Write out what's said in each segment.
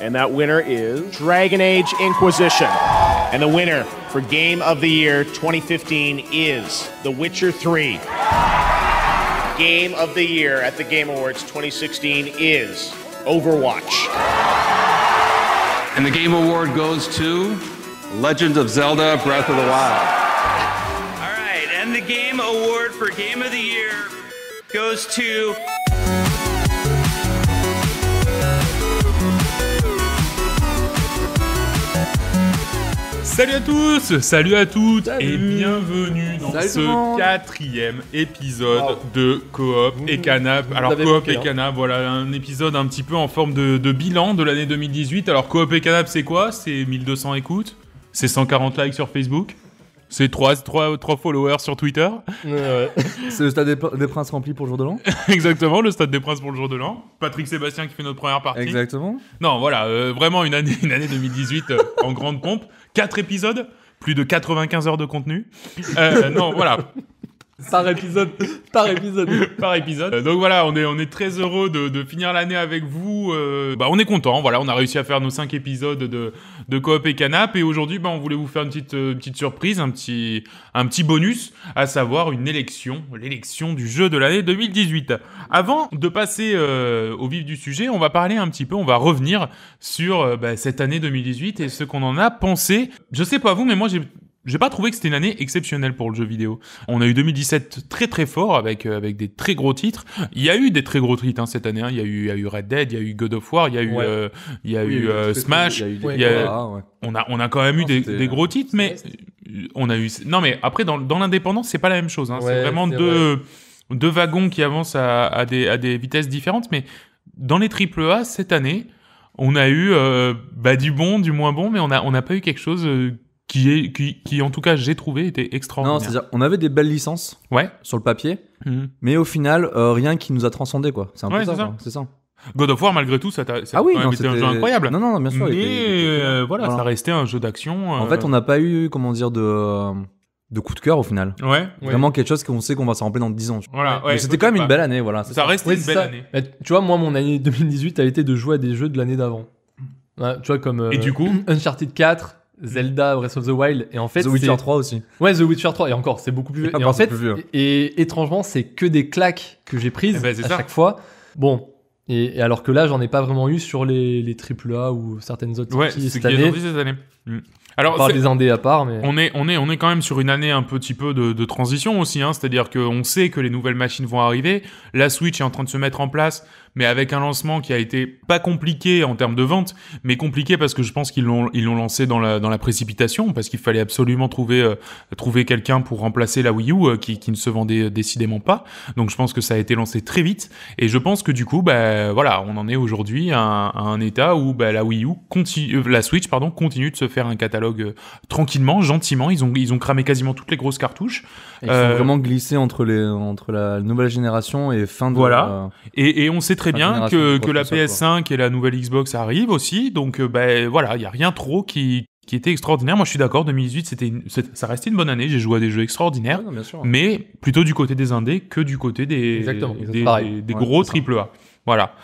And that winner is Dragon Age Inquisition. And the winner for Game of the Year 2015 is The Witcher 3. Game of the Year at the Game Awards 2016 is Overwatch. And the Game Award goes to Legend of Zelda Breath of the Wild. All right, and the Game Award for Game of the Year goes to Salut à tous, salut à toutes et bienvenue dans ce quatrième épisode de Coop et Canap. Alors Coop et hein. Canap, voilà un épisode un petit peu en forme de, bilan de l'année 2018. Alors Coop et Canap c'est quoi C'est 1200 écoutes, c'est 140 likes sur Facebook, c'est 3, 3, followers sur Twitter. c'est le stade des, princes rempli pour le jour de l'an Exactement, le stade des princes pour le jour de l'an. Patrick Sébastien qui fait notre première partie. Exactement. Non, voilà, euh, vraiment une année, une année 2018 euh, en grande pompe. 4 épisodes, plus de 95 heures de contenu. Euh, non, voilà. Par épisode, par épisode, par épisode. Euh, donc voilà, on est on est très heureux de, finir l'année avec vous. Euh, bah on est content, voilà, on a réussi à faire nos cinq épisodes de de coop et canap et aujourd'hui, bah on voulait vous faire une petite euh, petite surprise, un petit un petit bonus, à savoir une élection, l'élection du jeu de l'année 2018. Avant de passer au vif du sujet, on va parler un petit peu, on va revenir sur bah, cette année 2018 et ce qu'on en a pensé. Je sais pas vous, mais moi j'ai j'ai pas trouvé que c'était une année exceptionnelle pour le jeu vidéo. On a eu 2017 très très fort avec euh, avec des très gros titres. Il y a eu des très gros titres hein, cette année. Hein. Il, y a eu, Red Dead, il y a eu God of War, il y a eu il y a eu Smash. On a on a quand même eu des, gros titres, mais euh, on a eu non mais après dans dans l'indépendance c'est pas la même chose. Hein. c'est vraiment deux deux wagons qui avancent à, à des à des vitesses différentes. Mais dans les AAA cette année, on a eu euh, bah, du bon, du moins bon, mais on a on n'a pas eu quelque chose qui est qui, qui en tout cas j'ai trouvé était extraordinaire. Non, c'est-à-dire on avait des belles licences ouais. sur le papier, mhm. mais au final euh, rien qui nous a transcendé quoi. C'est un peu ça, c'est ça. God of War, malgré tout, ça, un jeu incroyable. Non, non, non bien sûr. Mais euh, voilà, ça restait un jeu d'action. En fait, euh, on n'a pas eu, comment dire, de, de coup de cœur au final. Ouais. Vraiment quelque chose qu'on sait qu'on va s'en remplir dans 10 ans. Voilà. Mais c'était quand même une belle année, voilà. Ça, reste restait une belle année. tu vois, moi, mon année 2018 a été de jouer à des jeux de l'année d'avant. Hein, tu vois, comme. Et du coup Uncharted 4. Zelda Breath of the Wild et en fait The Witcher 3 aussi. Ouais, The Witcher 3 et encore, c'est beaucoup plus vieux. Et, en fait et, étrangement, c'est que des claques que j'ai prises eh ben, à chaque fois. Bon, et, alors que là, j'en ai pas vraiment eu sur les les AAA ou certaines autres ouais, cette, qui est cette année. Mm. Alors, on des indés à part, mais on est on est on est quand même sur une année un petit peu de, de transition aussi. Hein. C'est-à-dire qu'on sait que les nouvelles machines vont arriver. La Switch est en train de se mettre en place mais avec un lancement qui a été pas compliqué en termes de vente, mais compliqué parce que je pense qu'ils l'ont ils l'ont lancé dans la dans la précipitation parce qu'il fallait absolument trouver euh, trouver quelqu'un pour remplacer la Wii U euh, qui qui ne se vendait euh, décidément pas. Donc je pense que ça a été lancé très vite et je pense que du coup bah voilà, on en est aujourd'hui à, un état où bah, la Wii U continue la Switch pardon continue de se faire un catalogue tranquillement, gentiment, ils ont ils ont cramé quasiment toutes les grosses cartouches. ils sont vraiment glissé entre les entre la nouvelle génération et fin de voilà. Et, et on sait très bien que, la PS5 et la nouvelle Xbox arrivent aussi. Donc, euh, ben voilà, il n'y a rien trop qui, était extraordinaire. Moi, je suis d'accord. 2018, c'était ça restait une bonne année. J'ai joué à des jeux extraordinaires, mais plutôt du côté des indés que du côté des des, gros triple A. Voilà.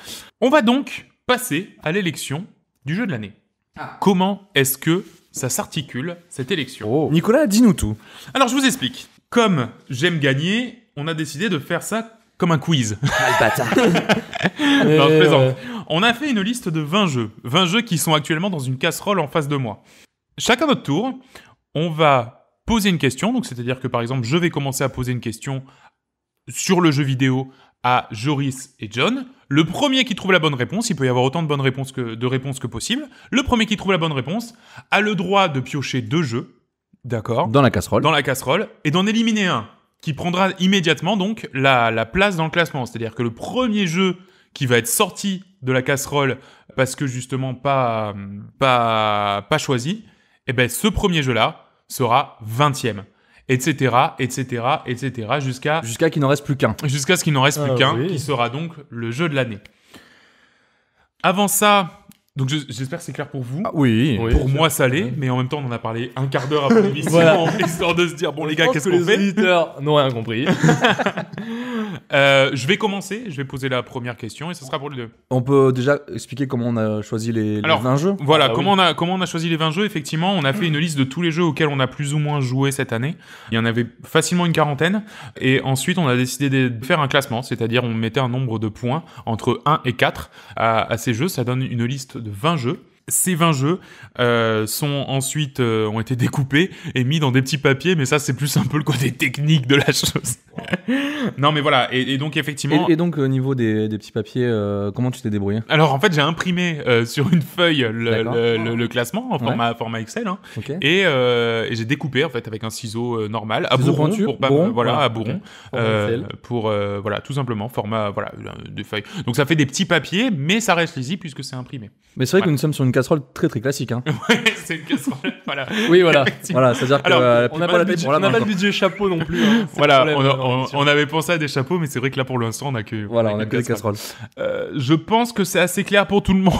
On va donc passer à l'élection du jeu de l'année. Ah. Comment est-ce que ça s'articule cette élection oh. Nicolas, dis-nous tout. Alors, je vous explique. Comme j'aime gagner, on a décidé de faire ça un quiz. Ah, euh, on a fait une liste de 20 jeux. 20 jeux qui sont actuellement dans une casserole en face de moi. Chacun notre tour, on va poser une question. Donc, c'est-à-dire que par exemple, je vais commencer à poser une question sur le jeu vidéo à Joris et John. Le premier qui trouve la bonne réponse, il peut y avoir autant de bonnes réponses que, de réponses que possible. Le premier qui trouve la bonne réponse a le droit de piocher deux jeux. D'accord. Dans la casserole. Dans la casserole. Et d'en éliminer un qui prendra immédiatement donc la, place dans le classement. C'est-à-dire que le premier jeu qui va être sorti de la casserole parce que justement pas, pas, pas choisi, eh ben ce premier jeu-là sera 20e etc., etc., etc., jusqu'à... Jusqu'à qu'il n'en reste plus qu'un. Jusqu'à ce qu'il n'en reste plus ah qu'un, qui sera donc le jeu de l'année. Avant ça, donc j'espère que c'est clair pour vous. Ah oui. Pour moi, ça l'est, mais en même temps, on en a parlé un quart d'heure après l'émission, histoire de se dire bon les gars, qu'est-ce qu'on fait Les auditeurs n'ont rien compris. Euh, je vais commencer, je vais poser la première question et ce sera pour les deux. On peut déjà expliquer comment on a choisi les, les 20 jeux. Voilà, ah bah comment on a comment on a choisi les 20 jeux. Effectivement, on a fait une liste de tous les jeux auxquels on a plus ou moins joué cette année. Il y en avait facilement une quarantaine, et ensuite on a décidé de faire un classement, c'est-à-dire on mettait un nombre de points entre 1 et 4 à, à ces jeux. Ça donne une liste de 20 jeux. Ces 20 jeux euh, sont ensuite euh, ont été découpés et mis dans des petits papiers, mais ça c'est plus un peu le côté technique de la chose. non mais voilà, et, donc effectivement... Et, donc au niveau des, des petits papiers, euh, comment tu t'es débrouillé Alors en fait j'ai imprimé sur une feuille le, classement en format, format Excel hein. et, j'ai découpé en fait avec un ciseau normal à bourron, pour pas, voilà, à bourron pour voilà tout simplement format voilà des feuilles. Donc ça fait des petits papiers, mais ça reste lisible puisque c'est imprimé. Mais c'est vrai que nous sommes sur une casserole très très classique. Hein. c'est une casserole. Voilà. Oui, voilà. voilà C'est-à-dire qu'on euh, n'a pas, le budget chapeau non plus. Hein. voilà, hein, on, avait pensé à des chapeaux, mais c'est vrai que là pour l'instant on a que. Voilà, des casseroles. Euh, je pense que c'est assez clair pour tout le monde.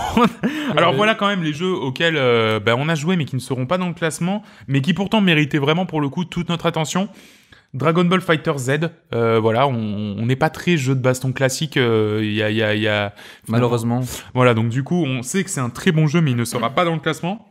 Alors voilà quand même les jeux auxquels euh, ben, on a joué mais qui ne seront pas dans le classement, mais qui pourtant méritaient vraiment pour le coup toute notre attention. Dragon Ball Fighter Z, euh, voilà, on n'est pas très jeu de baston classique. Euh, il a, y a, malheureusement. Voilà, donc du coup, on sait que c'est un très bon jeu, mais il ne sera pas dans le classement.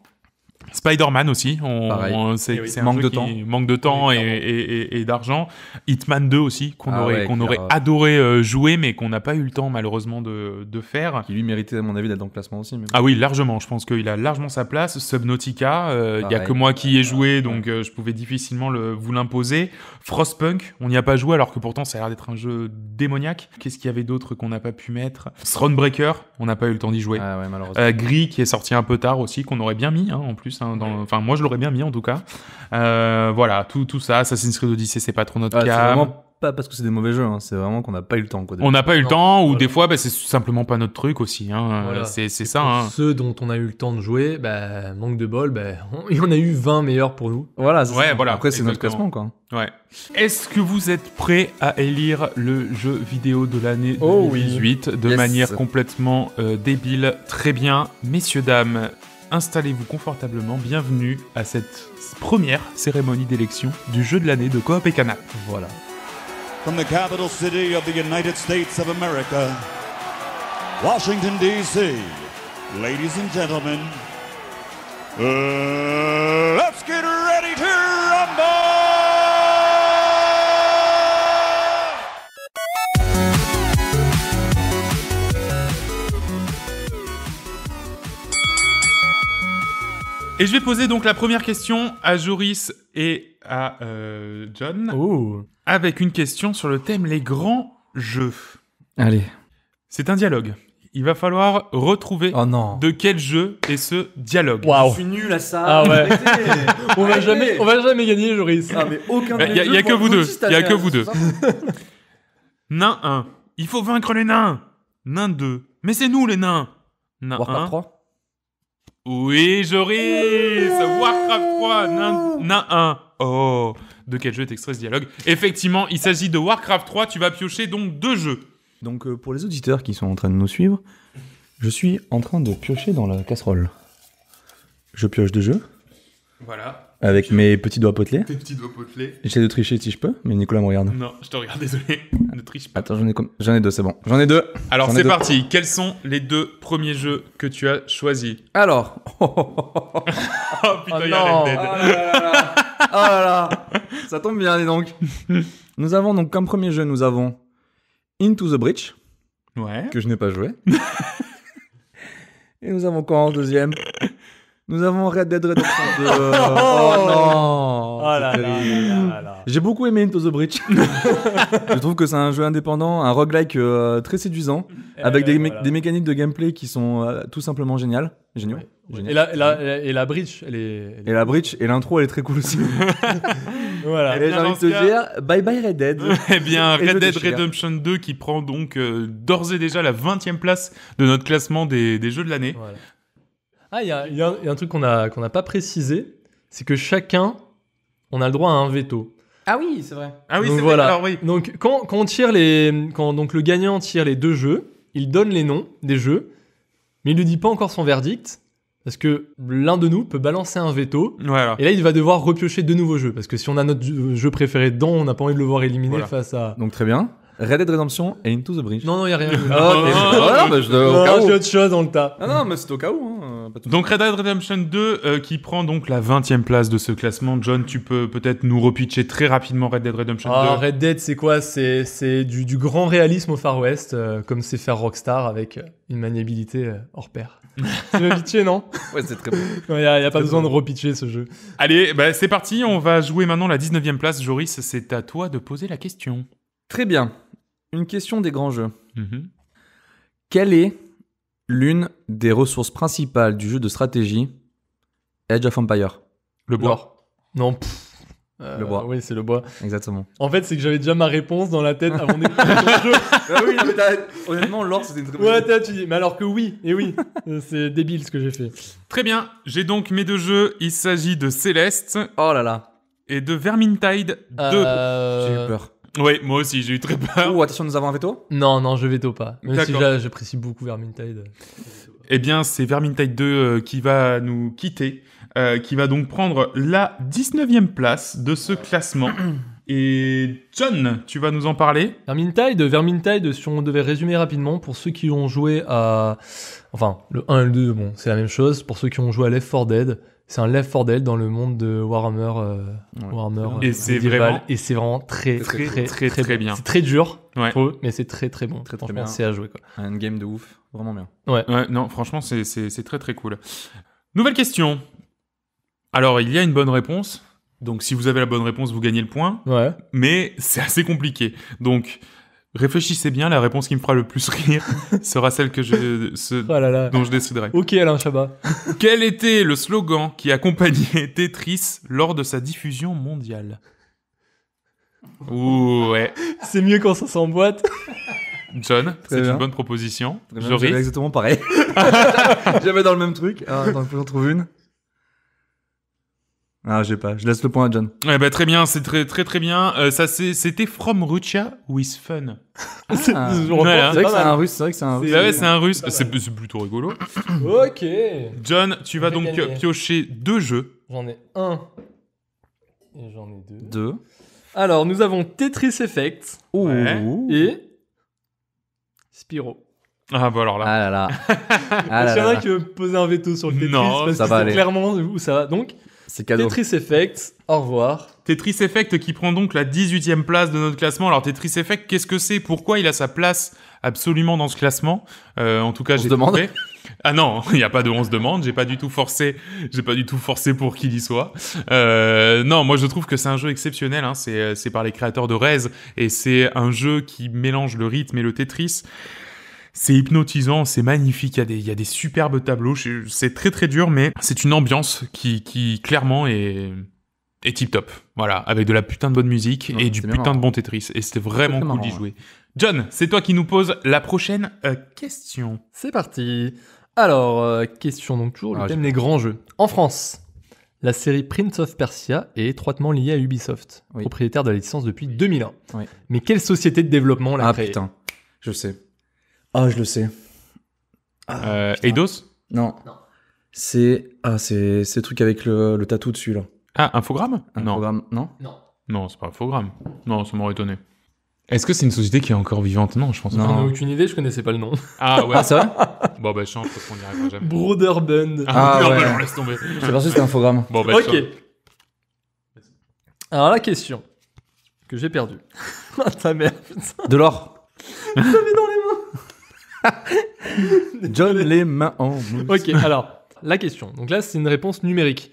Spider-Man aussi, on, eh c'est manque, de temps. manque de temps et, d'argent. Hitman 2 aussi, qu'on ah aurait, adoré euh, jouer, mais qu'on n'a pas eu le temps malheureusement de, faire. Qui lui méritait à mon avis d'être dans le classement aussi. Ah oui, largement, je pense qu'il a largement sa place. Subnautica, euh, il y n'y a que moi qui y ai joué, donc euh, je pouvais difficilement le, vous l'imposer. Frostpunk, on n'y a pas joué alors que pourtant ça a l'air d'être un jeu démoniaque. Qu'est-ce qu'il y avait d'autre qu'on n'a pas pu mettre Thronebreaker, on n'a pas eu le temps d'y jouer. Ah Gris qui est sorti un peu tard aussi, qu'on aurait bien mis hein, en plus hein. Enfin, moi, je l'aurais bien mis en tout cas. Euh, voilà, tout, tout ça, Assassin's Creed Odyssey, c'est pas trop notre cas. Vraiment pas parce que c'est des mauvais jeux, hein. c'est vraiment qu'on n'a pas eu le temps. on n'a pas eu le temps, ou des fois, bah, c'est simplement pas notre truc aussi. Hein. Euh, c'est ça. Hein. Ceux dont on a eu le temps de jouer, bah, manque de bol, bah, on... il en a eu 20 meilleurs pour nous. Voilà, ouais, voilà. Après, c'est notre classement. Quoi. Est-ce que vous êtes prêt à élire le jeu vidéo de l'année 2018 de manière complètement euh, débile Très bien, messieurs, dames installez-vous confortablement, bienvenue à cette première cérémonie d'élection du jeu de l'année de Coop et Voilà. From the capital city of the United States of America, Washington DC, ladies and gentlemen, let's get ready to rumble! Et je vais poser donc la première question à Joris et à euh, John. Avec une question sur le thème les grands jeux. Allez. C'est un dialogue. Il va falloir retrouver oh de quel jeu est ce dialogue. Je suis nul à ça. Ah on va jamais, on va jamais gagner, Joris. Ah, Il n'y bah, a, que vous deux. Il n'y a que vous deux. Nain 1. Il faut vaincre les nains. Nain 2. Mais c'est nous les nains. Nain Warcraft 3 oui, Joris ah. Warcraft 3, nain, 1. Oh De quel jeu est ce dialogue Effectivement, il s'agit de Warcraft 3, tu vas piocher donc deux jeux. Donc euh, pour les auditeurs qui sont en train de nous suivre, je suis en train de piocher dans la casserole. Je pioche deux jeux. Voilà. Avec mes petits doigts potelés. Tes petits doigts potelés. J'essaie de tricher si je peux, mais Nicolas me regarde. Non, je te regarde, désolé. ne triche pas. Attends, j'en ai, deux, c'est bon. J'en ai deux. Alors c'est parti. Quels sont les deux premiers jeux que tu as choisis Alors. oh putain, il y a oh, oh, oh là là. Ça tombe bien, dis donc. nous avons donc comme premier jeu, nous avons Into the Breach. Ouais. Que je n'ai pas joué. Et nous avons quoi en deuxième nous avons Red Dead Redemption 2. oh, non oh là là, J'ai beaucoup aimé Into the Breach. je trouve que c'est un jeu indépendant, un roguelike euh, très séduisant, eh avec des, mécaniques de gameplay qui sont euh, tout simplement géniales. Géniaux. Génial. Et, la, breach, bridge, elle est. Et la bridge, et l'intro, elle est très cool aussi. voilà. Et j'ai envie de te dire, bye bye Red Dead. eh bien, Red Dead Redemption 2 qui prend donc euh, d'ores et déjà la 20 e place de notre classement des, jeux de l'année. Ah, il y, a un truc qu'on n'a pas précisé, c'est que chacun, on a le droit à un veto. Ah oui, c'est vrai. Ah oui, c'est voilà. vrai. Alors, oui. Donc quand, on tire les, quand donc le gagnant tire les deux jeux, il donne les noms des jeux, mais il ne dit pas encore son verdict. Parce que l'un de nous peut balancer un veto, et là il va devoir repiocher de nouveaux jeux. Parce que si on a notre jeu préféré dedans, on n'a pas envie de le voir éliminé face à. Donc très bien. Red Dead Redemption et Into the Bridge. Non, non, il n'y a rien. oh, non, autre chose dans le tas. Ah non, mais c'est au cas où. Hein. Donc Red Dead Redemption 2 euh, qui prend donc la 20e place de ce classement. John, tu peux peut-être nous repitcher très rapidement Red Dead Redemption 2. Ah, Red Dead, c'est quoi C'est du, grand réalisme au Far West, euh, comme c'est faire Rockstar avec euh, une maniabilité hors pair. veux pitcher, non Ouais, c'est très bon. Il n'y a, y a pas besoin de repitcher ce jeu. Allez, bah, c'est parti. On va jouer maintenant la 19e place. Joris, c'est à toi de poser la question. Très bien. Une question des grands jeux. quelle mhm. Quel est l'une des ressources principales du jeu de stratégie Edge of Empire Le bois. Non. Euh, le bois. Oui, c'est le bois. Exactement. En fait, c'est que j'avais déjà ma réponse dans la tête avant d'écouter le jeu. oui, mais honnêtement, l'or, c'était une très bonne Ouais, tu dis, mais alors que oui, et oui, euh, c'est débile ce que j'ai fait. Très bien, j'ai donc mes deux jeux. Il s'agit de Celeste, Oh là là, et de Vermintide 2. Euh, j'ai eu peur. Oui, moi aussi, j'ai eu très peur. Ou attention, nous avons un veto Non, non, je veto pas. Mais si j'apprécie beaucoup Vermintide. Eh bien, c'est Vermintide 2 euh, qui va nous quitter, euh, qui va donc prendre la 19e place de ce classement. Et John, tu vas nous en parler Vermintide, Vermintide, si on devait résumer rapidement, pour ceux qui ont joué à... Enfin, le 1 et le 2, bon, c'est la même chose. Pour ceux qui ont joué à Left 4 Dead, c'est un lève for dans le monde de Warhammer. Euh, Warhammer et euh, c'est vraiment, vraiment très très très très, très, bien. C'est très dur, mais c'est très très bon. C'est à jouer quoi. Un game de ouf, vraiment bien. Ouais. non, franchement, c'est très très cool. Nouvelle question. Alors, il y a une bonne réponse. Donc, si vous avez la bonne réponse, vous gagnez le point. Ouais. Mais c'est assez compliqué. Donc, Réfléchissez bien, la réponse qui me fera le plus rire sera celle que je, oh dont je déciderai. Ok Alain Chabat. Quel était le slogan qui accompagnait Tetris lors de sa diffusion mondiale Ouh, ouais. C'est mieux quand ça s'emboîte. John, c'est une bonne proposition. J'aurais exactement pareil. J'avais dans le même truc. Ah, attends, trouve une. Ah, j'ai pas. Je laisse le point à John. Eh ben, très bien, c'est très très très bien. Euh, ça c'était From Russia with Fun. Ah. Hein. C'est vrai que c'est un russe, c'est vrai que c'est un russe. C'est- un russe. C'est plutôt rigolo. Ok. John, tu vas donc piocher deux jeux. J'en ai un. Et j'en ai deux. Deux. Alors, nous avons Tetris Effect Ouh. et Spyro. Ah bah alors là. Ah là là. Il y en a qui poser un veto sur le Tetris Non, parce que c'est clairement où ça va. Donc, Tetris Effect, au revoir. Tetris Effect qui prend donc la 18e place de notre classement. Alors Tetris Effect, qu'est-ce que c'est Pourquoi il a sa place absolument dans ce classement euh, En tout cas, j'ai demande. Ah non, il n'y a pas de on se demande. J'ai pas du tout forcé. J'ai pas du tout forcé pour qu'il y soit. Euh, non, moi je trouve que c'est un jeu exceptionnel. Hein. Euh, c'est par les créateurs de Rez et c'est un jeu qui mélange le rythme et le Tetris. C'est hypnotisant, c'est magnifique, il y, a des, y a des superbes tableaux, c'est très très dur, mais c'est une ambiance qui, qui clairement est, est tip top. Voilà, avec de la putain de bonne musique et du putain de hein. bon Tetris. Et c'était vraiment cool d'y jouer. John, c'est toi qui nous poses la prochaine euh, question. C'est parti. Alors, euh, question donc toujours, le ah, thème des grands jeux. En France, la série Prince of Persia est étroitement liée à Ubisoft, propriétaire de la licence depuis 2001. Mais quelle société de développement l'a ah, putain, je sais. Ah, je le sais. Ah, euh, Eidos Non. non. C'est ah, c'est c'est truc avec le, le tatou dessus là. Ah, infogramme non. non Non. Non, c'est pas infogramme. Non, ça m'aurait étonné. Est-ce que c'est une société qui est encore vivante Non, je pense non. pas. J'en ai aucune idée, je connaissais pas le nom. Ah ouais. Ah, c'est vrai Bon, bah, je pense qu'on n'y arrivera jamais. Broderbund. Ah, ah ouais. ben, on laisse tomber. Je pensé que c'était infogramme. Bon, bah, Ok. Alors, la question que j'ai perdue. Ta mère De l'or. Je l'avais dans John les mains en mousse. Ok, alors, la question. Donc là, c'est une réponse numérique.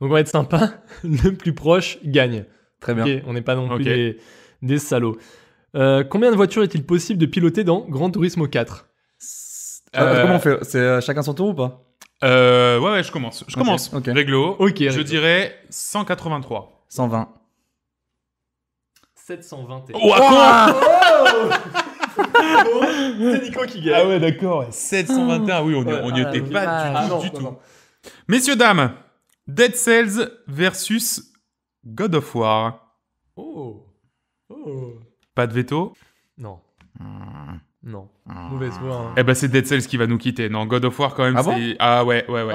Donc on va être sympa, le plus proche gagne. Très bien. on n'est pas non plus des, des, salauds. Euh, combien de voitures est-il possible de piloter dans Grand Tourismo 4 ah, euh, Comment on fait C'est euh, chacun son tour ou pas euh, ouais, ouais, je commence. Je commence. Réglo. Ok. Je dirais 183. 120. 721. Oh, oh c'est Nico qui gagne. Ah ouais, d'accord. 721, oui, on n'y ah, était pas du, tout, ah Messieurs, dames, Dead Cells versus God of War. Oh. Oh. Pas de veto. Non. Hmm. Non. Ah. Mauvaise voix. Hein. Eh ben c'est Dead Cells qui va nous quitter. Non, God of War quand même. Ah, ah ouais, ouais, ouais.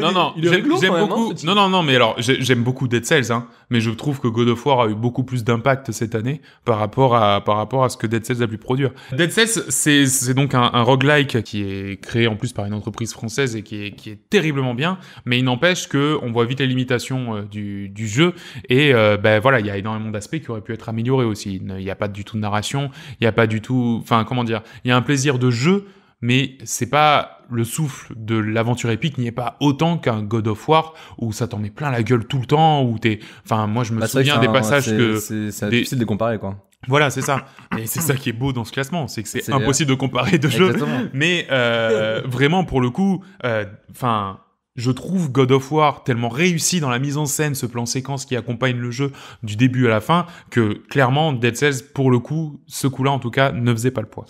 non, non, j'aime beaucoup. non, non, non, mais alors j'aime beaucoup Dead Cells, hein, mais je trouve que God of War a eu beaucoup plus d'impact cette année par rapport à par rapport à ce que Dead Cells a pu produire. Dead Cells, c'est c'est donc un, roguelike qui est créé en plus par une entreprise française et qui est qui est terriblement bien, mais il n'empêche que on voit vite les limitations euh, du du jeu et euh, ben voilà, il y a énormément d'aspects qui auraient pu être améliorés aussi. Il n'y a pas du tout de narration, il n'y a pas du tout, enfin comment dire il y a un plaisir de jeu, mais c'est pas le souffle de l'aventure épique n'y est pas autant qu'un God of War où ça t'en met plein la gueule tout le temps où t'es enfin moi je me bah, souviens des passages que c'est difficile de comparer quoi voilà, c'est ça. Et c'est ça qui est beau dans ce classement, c'est que c'est impossible de comparer deux jeux. Mais euh, vraiment, pour le coup, euh, enfin, je trouve God of War tellement réussi dans la mise en scène, ce plan séquence qui accompagne le jeu du début à la fin, que clairement Dead Cells, pour le coup, ce coup-là en tout cas, ne faisait pas le poids.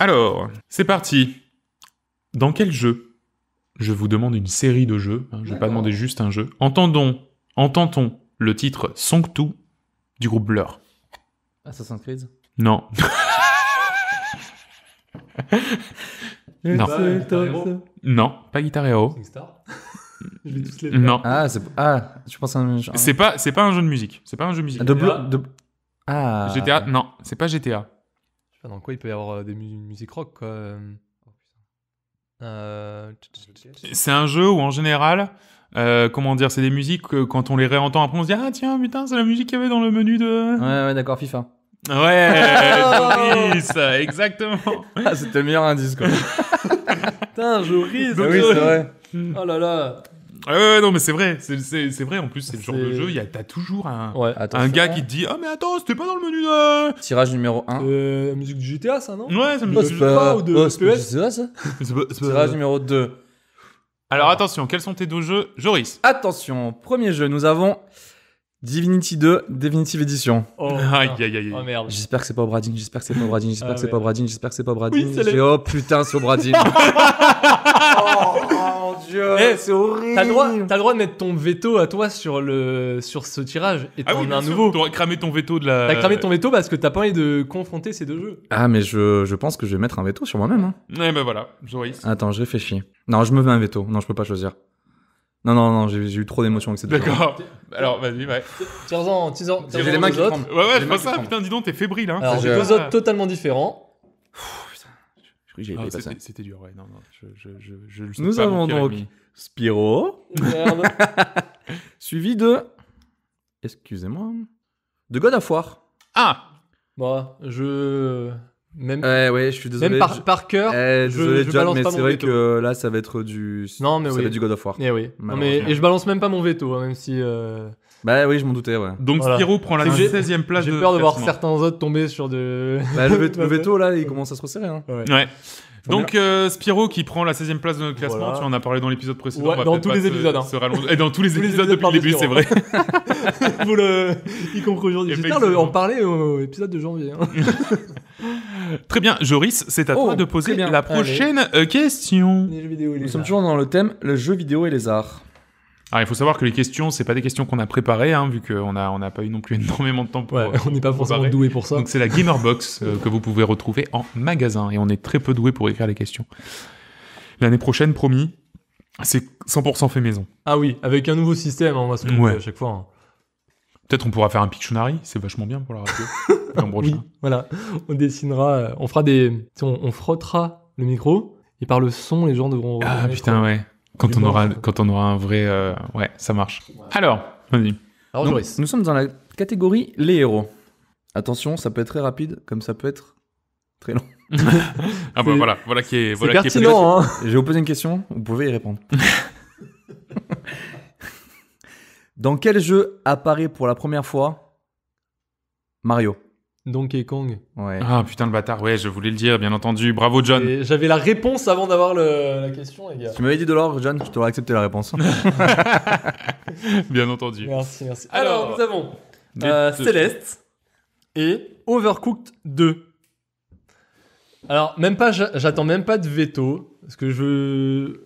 Alors, c'est parti. Dans quel jeu Je vous demande une série de jeux, hein, je vais pas demander juste un jeu. Entendons, entendons le titre Song songtou du groupe Blur. Assassin's Creed Non. non. non, pas Guitar Hero. Je Non. Ah, ah, je pense à un jeu. C'est pas c'est pas un jeu de musique, c'est pas un jeu De musique. de- Ah. GTA Non, c'est pas GTA dans quoi il peut y avoir euh, des musiques rock, quoi. Euh. Oh, euh, c'est un jeu où en général, comment dire, c'est des musiques que quand on les réentend après on se dit ah tiens putain c'est la musique qu'il y avait dans le menu de. Ouais ouais d'accord FIFA. Ouais, Joris, exactement. Ah, c'était le meilleur indice quoi. putain je bah oui c'est vrai. Oh là là. Ouais, non, mais c'est vrai, c'est, vrai en plus, c'est le genre de jeu, il t'as toujours un, un gars qui te dit Ah, mais attends, c'était pas dans le menu de. Tirage numéro 1. Euh, musique du GTA, ça, non Ouais, c'est oh, me c'est ou de oh, c'est c'est ça Tirage numéro 2. Alors attention, quels sont tes deux jeux Joris Attention, premier jeu, nous avons Divinity 2 Definitive Edition. Oh, oh, merde. J'espère que c'est pas Bradin j'espère que c'est pas Bradin ah, j'espère que c'est pas Bradin j'espère que c'est pas Bradin J'ai J'ai- oh putain, c'est Obradin. oh, mon Dieu, eh, eh, c'est horrible. T'as le droit, droit de mettre ton veto à toi sur le sur ce tirage et ah t'en Ah as un nouveau. T'as cramé ton veto de la. T'as cramé ton veto parce que t'as pas envie de confronter ces deux jeux. Ah, mais je, je pense que je vais mettre un veto sur moi-même. hein. Eh ben voilà, Attends, je réfléchis. Non, je me mets un veto. Non, je peux pas choisir. Non, non, non, j'ai eu trop d'émotions avec cette D'accord. Bah, alors, vas-y, ouais. Tiens-en, tiens-en. J'ai les mains qui tremblent. Ouais, ouais, je vois ça. Putain, dis donc, t'es fébrile. Hein. Alors, j'ai deux autres totalement différents. Ah, c'était dur, ouais. Non, non, je, le Nous avons donc Spiro. suivi de. Excusez-moi. De Godafoire. Ah Bah, je. Même, ouais, ouais, je suis désolé. Même par, je... par cœur, eh, je, désolé, je John, balance mais c'est vrai que là, ça va être du. Non, mais ça va être du God of War. et eh oui. mais, et je balance même pas mon veto, hein, même si. Euh... Bah oui, je m'en doutais, ouais. Donc prend la 16 e place J'ai peur de voir certains autres tomber sur de. Bah, le, veto, là, il commence à se resserrer. Hein. Ouais. Donc euh, Spiro qui prend la 16 e place de notre classement, tu en as parlé dans l'épisode précédent. dans tous les épisodes, hein. Et dans tous les épisodes depuis le début, c'est vrai. Vous le- y compris aujourd'hui. J'espère ben, en parler au épisode de janvier. Hein. Très bien, Joris, c'est à toi oh, de poser la prochaine euh, question. Nous sommes toujours dans le thème le jeu vidéo et les arts. Alors, il faut savoir que les questions, c'est pas des questions qu'on a préparées, hein, vu qu'on n'a on a pas eu non plus énormément de temps pour. on n'est pas forcément doué pour ça. Donc, c'est la Gamer Box euh, que vous pouvez retrouver en magasin, et on est très peu doué pour écrire les questions. L'année prochaine, promis, c'est 100% fait maison. Ah oui, avec un nouveau système, hein, on va se ouais. à chaque fois. Hein. Peut-être on pourra faire un Pictionary, c'est vachement bien pour la radio. voilà, on dessinera, euh, on fera des, on frottera le micro et par le son les gens devront. Ah putain ouais. Quand on, aura, quand on aura un vrai... Euh, ouais, ça marche. Alors, vas-y. Alors, Nous sommes dans la catégorie les héros. attention, ça peut être très rapide, comme ça peut être très long. Ah bah voilà, voilà qui est... Voilà qui est pertinent, hein Je vais vous poser une question, vous pouvez y répondre. Dans quel jeu apparaît pour la première fois Mario Donkey Kong. Ouais. Ah putain le bâtard, ouais, je voulais le dire, bien entendu. Bravo John. J'avais la réponse avant d'avoir le- la question, les gars. tu m'avais dit de l'or, John, je t'aurais accepté la réponse. bien entendu. Merci, merci. Alors, nous avons euh, Céleste et Overcooked 2. Alors, même pas, j'attends même pas de veto, parce que je. Euh,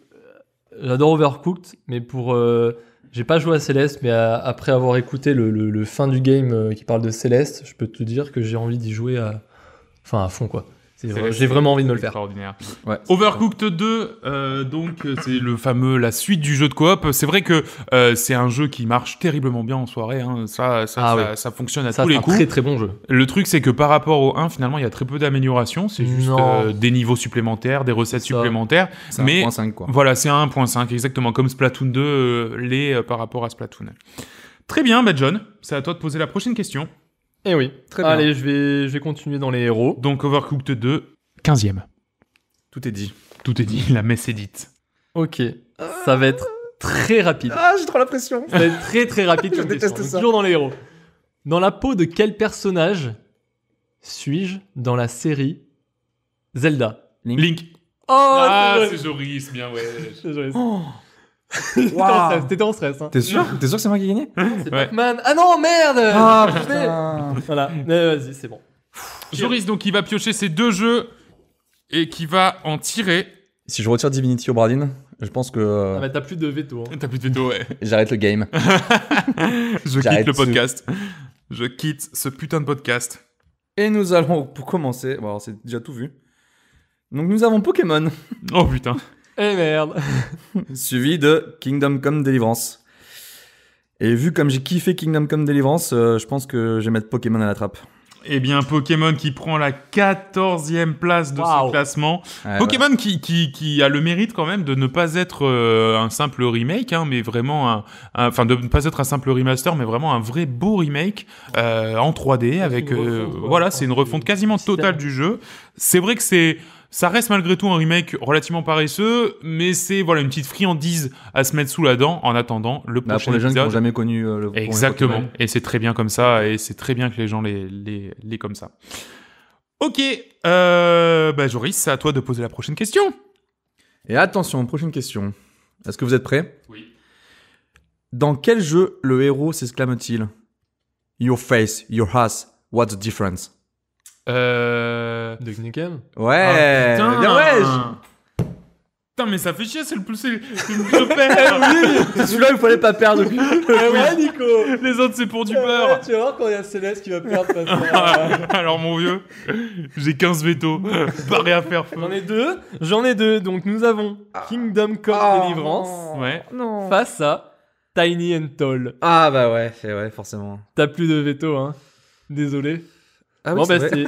j'adore Overcooked, mais pour. Euh, j'ai pas joué à Céleste, mais après avoir écouté le, fin du game euh, qui parle de Céleste, je peux te dire que j'ai envie d'y jouer à, enfin à fond quoi. J'ai vraiment envie de me le faire. Extraordinaire. Overcooked 2, euh, donc euh, c'est le fameux la suite du jeu de coop. C'est vrai que euh, c'est un jeu qui marche terriblement bien en soirée. Hein. Ça, ah ça, fonctionne à tous les un Très très bon jeu. Le truc c'est que par rapport au 1, finalement, il y a très peu d'améliorations. C'est juste des niveaux supplémentaires, des recettes supplémentaires. C'est mais 1.5 quoi. Voilà, c'est un 1.5 exactement comme Splatoon 2 l'est par rapport à Splatoon. Très bien, bah, John, c'est à toi de poser la prochaine question. Eh oui, très bien. Allez, je vais, je vais continuer dans les héros. Donc Overcooked 2, 15e. Tout est dit. Tout est dit, la messe est dite. Ok, ça va être très rapide. Ah, j'ai trop la pression. Ça va être très très rapide. je déteste ça. toujours dans les héros. Dans la peau de quel personnage suis-je dans la série Zelda Link. Oh, ah, c'est Joris, bien ouais. C'est Joris. Oh. T'étais en stress, hein. T'es sûr T'es sûr que c'est moi qui ai gagné hein, Batman. Ah non, merde Ah putain Voilà, mais vas-y, c'est bon. Joris, donc, il va piocher ces deux jeux et qui va en tirer. Si je retire Divinity au Obradin, je pense que. Euh, ah, mais bah, t'as plus de veto. Hein. T'as plus de veto, ouais. J'arrête le game. je quitte le podcast. Je quitte ce putain de podcast. Et nous allons pour commencer. Bon, c'est déjà tout vu. Donc, nous avons Pokémon. oh putain et eh merde. Suivi de Kingdom Come Deliverance. Et vu comme j'ai kiffé Kingdom Come Deliverance, euh, je pense que je vais mettre Pokémon à la trappe. Eh bien, Pokémon qui prend la 14e place de ce classement. Pokémon Qui, qui, a le mérite quand même de ne pas être euh, un simple remake, hein, mais vraiment un, enfin de ne pas être un simple remaster, mais vraiment un vrai beau remake euh, en 3D avec voilà, c'est une refonte quasiment totale du jeu. C'est vrai que c'est ça reste malgré tout un remake relativement paresseux, mais c'est voilà une petite friandise à se mettre sous la dent en attendant le bah, prochain les qui n'ont jamais connu euh, Exactement, et c'est très bien comme ça, et c'est très bien que les gens les, les, comme ça. Ok, euh, bah Joris, c'est à toi de poser la prochaine question. Et attention, prochaine question. Est-ce que vous êtes prêts Oui. Dans quel jeu le héros s'exclame-t-il Your face, your ass, what's the difference euh... Knicken Ouais. Ah, putain. ouais. Putain, mais ça fait chier, c'est le plus. C'est perds. Eh oui. Celui-là, il fallait pas perdre. Eh eh ouais, Nico. Les autres, c'est pour du beurre. tu vas voir quand il y a Céleste qui va perdre. Alors, mon vieux, j'ai 15 veto, pas à faire J'en ai deux. J'en ai deux. Donc, nous avons ah. Kingdom Come ah. Deliverance. Ouais. Non. Face à Tiny and Tall. Ah, bah ouais, ouais forcément. T'as plus de veto, hein. Désolé bon, ah bah, c'est.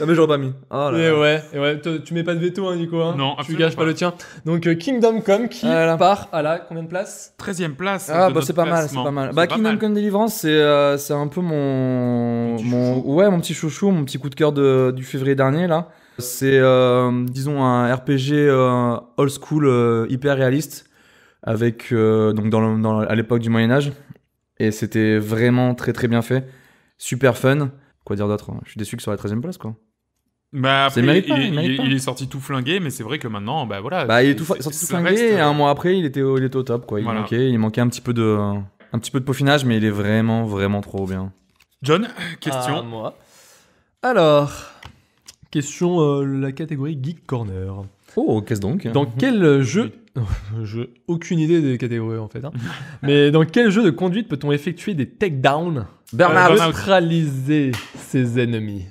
Non, mais j'aurais pas mis. Oh ouais, et ouais. Tu, mets pas de veto, hein, Nico. Hein. Non, Tu gâches pas, le tien. Donc, euh, Kingdom Come qui ah part à la combien de place 13 e place. Ah, bah, c'est pas mal, c'est pas mal. Bah, Kingdom Come Deliverance, euh, c'est un peu mon. mon ouais, mon petit chouchou, mon petit coup de cœur de, du février dernier, là. C'est, euh, disons, un RPG old school, hyper réaliste. Avec. donc, dans, dans à l'époque du Moyen-Âge. Et c'était vraiment très, très bien fait. Super fun. Quoi dire d'autre hein. Je suis déçu que sur la 13 e place, quoi. Bah il, est sorti tout flingué, mais c'est vrai que maintenant, bah voilà. Bah, il est, tout, sorti tout flingué et un mois après, il était au, il au top, quoi. Il, manquait, il manquait un petit peu de, un petit peu de peaufinage, mais il est vraiment, vraiment trop bien. John, question. Alors, question euh, la catégorie Geek Corner. Oh, qu'est-ce donc Dans mhm. quel jeu Je aucune idée des catégories en fait. Hein. Mais dans quel jeu de conduite peut-on effectuer des takedowns Bernard, Euh, Neutraliser ses ennemis.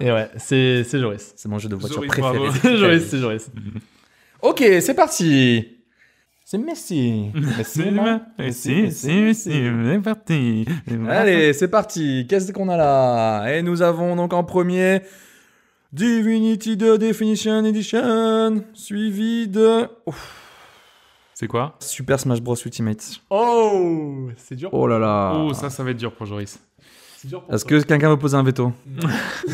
Et ouais, c'est c'est Joris. C'est mon jeu de voiture préféré. C'est Joris, c'est Joris. Ok, c'est parti. C'est Messi. Messi, Messi, Messi, Messi. c'est parti. Allez, c'est parti. Qu'est-ce qu'on a là Et nous avons donc en premier Divinity 2 Definition Edition, suivi de. C'est quoi Super Smash Bros Ultimate. Oh C'est dur. Oh là là. Oh, ça, ça va être dur pour Joris. C'est dur pour Est-ce que quelqu'un veut poser un veto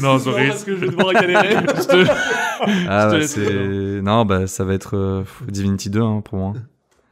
Non, Joris. Est-ce que je vais devoir galérer. je te, ah, bah, c'est... Non, bah, ça va être euh, Divinity 2 hein, pour moi.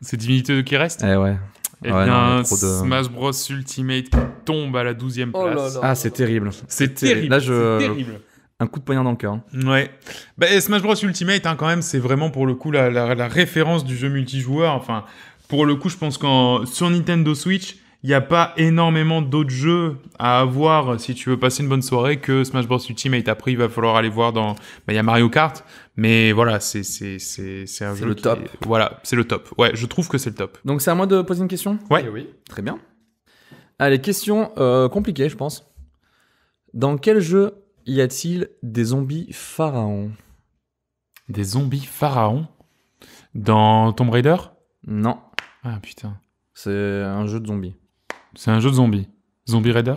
C'est Divinity 2 qui reste Eh ouais. Et eh ouais, bien, Smash Bros Ultimate tombe à la 12 e place. Ah, c'est terrible. C'est, terrible. Là, je... C'est terrible un coup de poignard dans le cœur. Hein. Ouais. Bah, Smash Bros Ultimate, hein, quand même, c'est vraiment pour le coup la, référence du jeu multijoueur. Enfin, pour le coup, je pense qu'en sur Nintendo Switch, il n'y a pas énormément d'autres jeux à avoir si tu veux passer une bonne soirée que Smash Bros Ultimate. Après, il va falloir aller voir dans. Bah, il y a Mario Kart, mais voilà, c'est c'est c'est c'est un jeu. le top. Voilà, c'est le top. Ouais, je trouve que c'est le top. Donc c'est à moi de poser une question. Ouais. Eh oui. Très bien. Allez, question euh, compliquée, je pense. Dans quel jeu y a-t-il des zombies pharaons Des zombies pharaons Dans Tomb Raider Non. Ah putain. C'est un jeu de zombies. C'est un jeu de zombies. Zombie Raider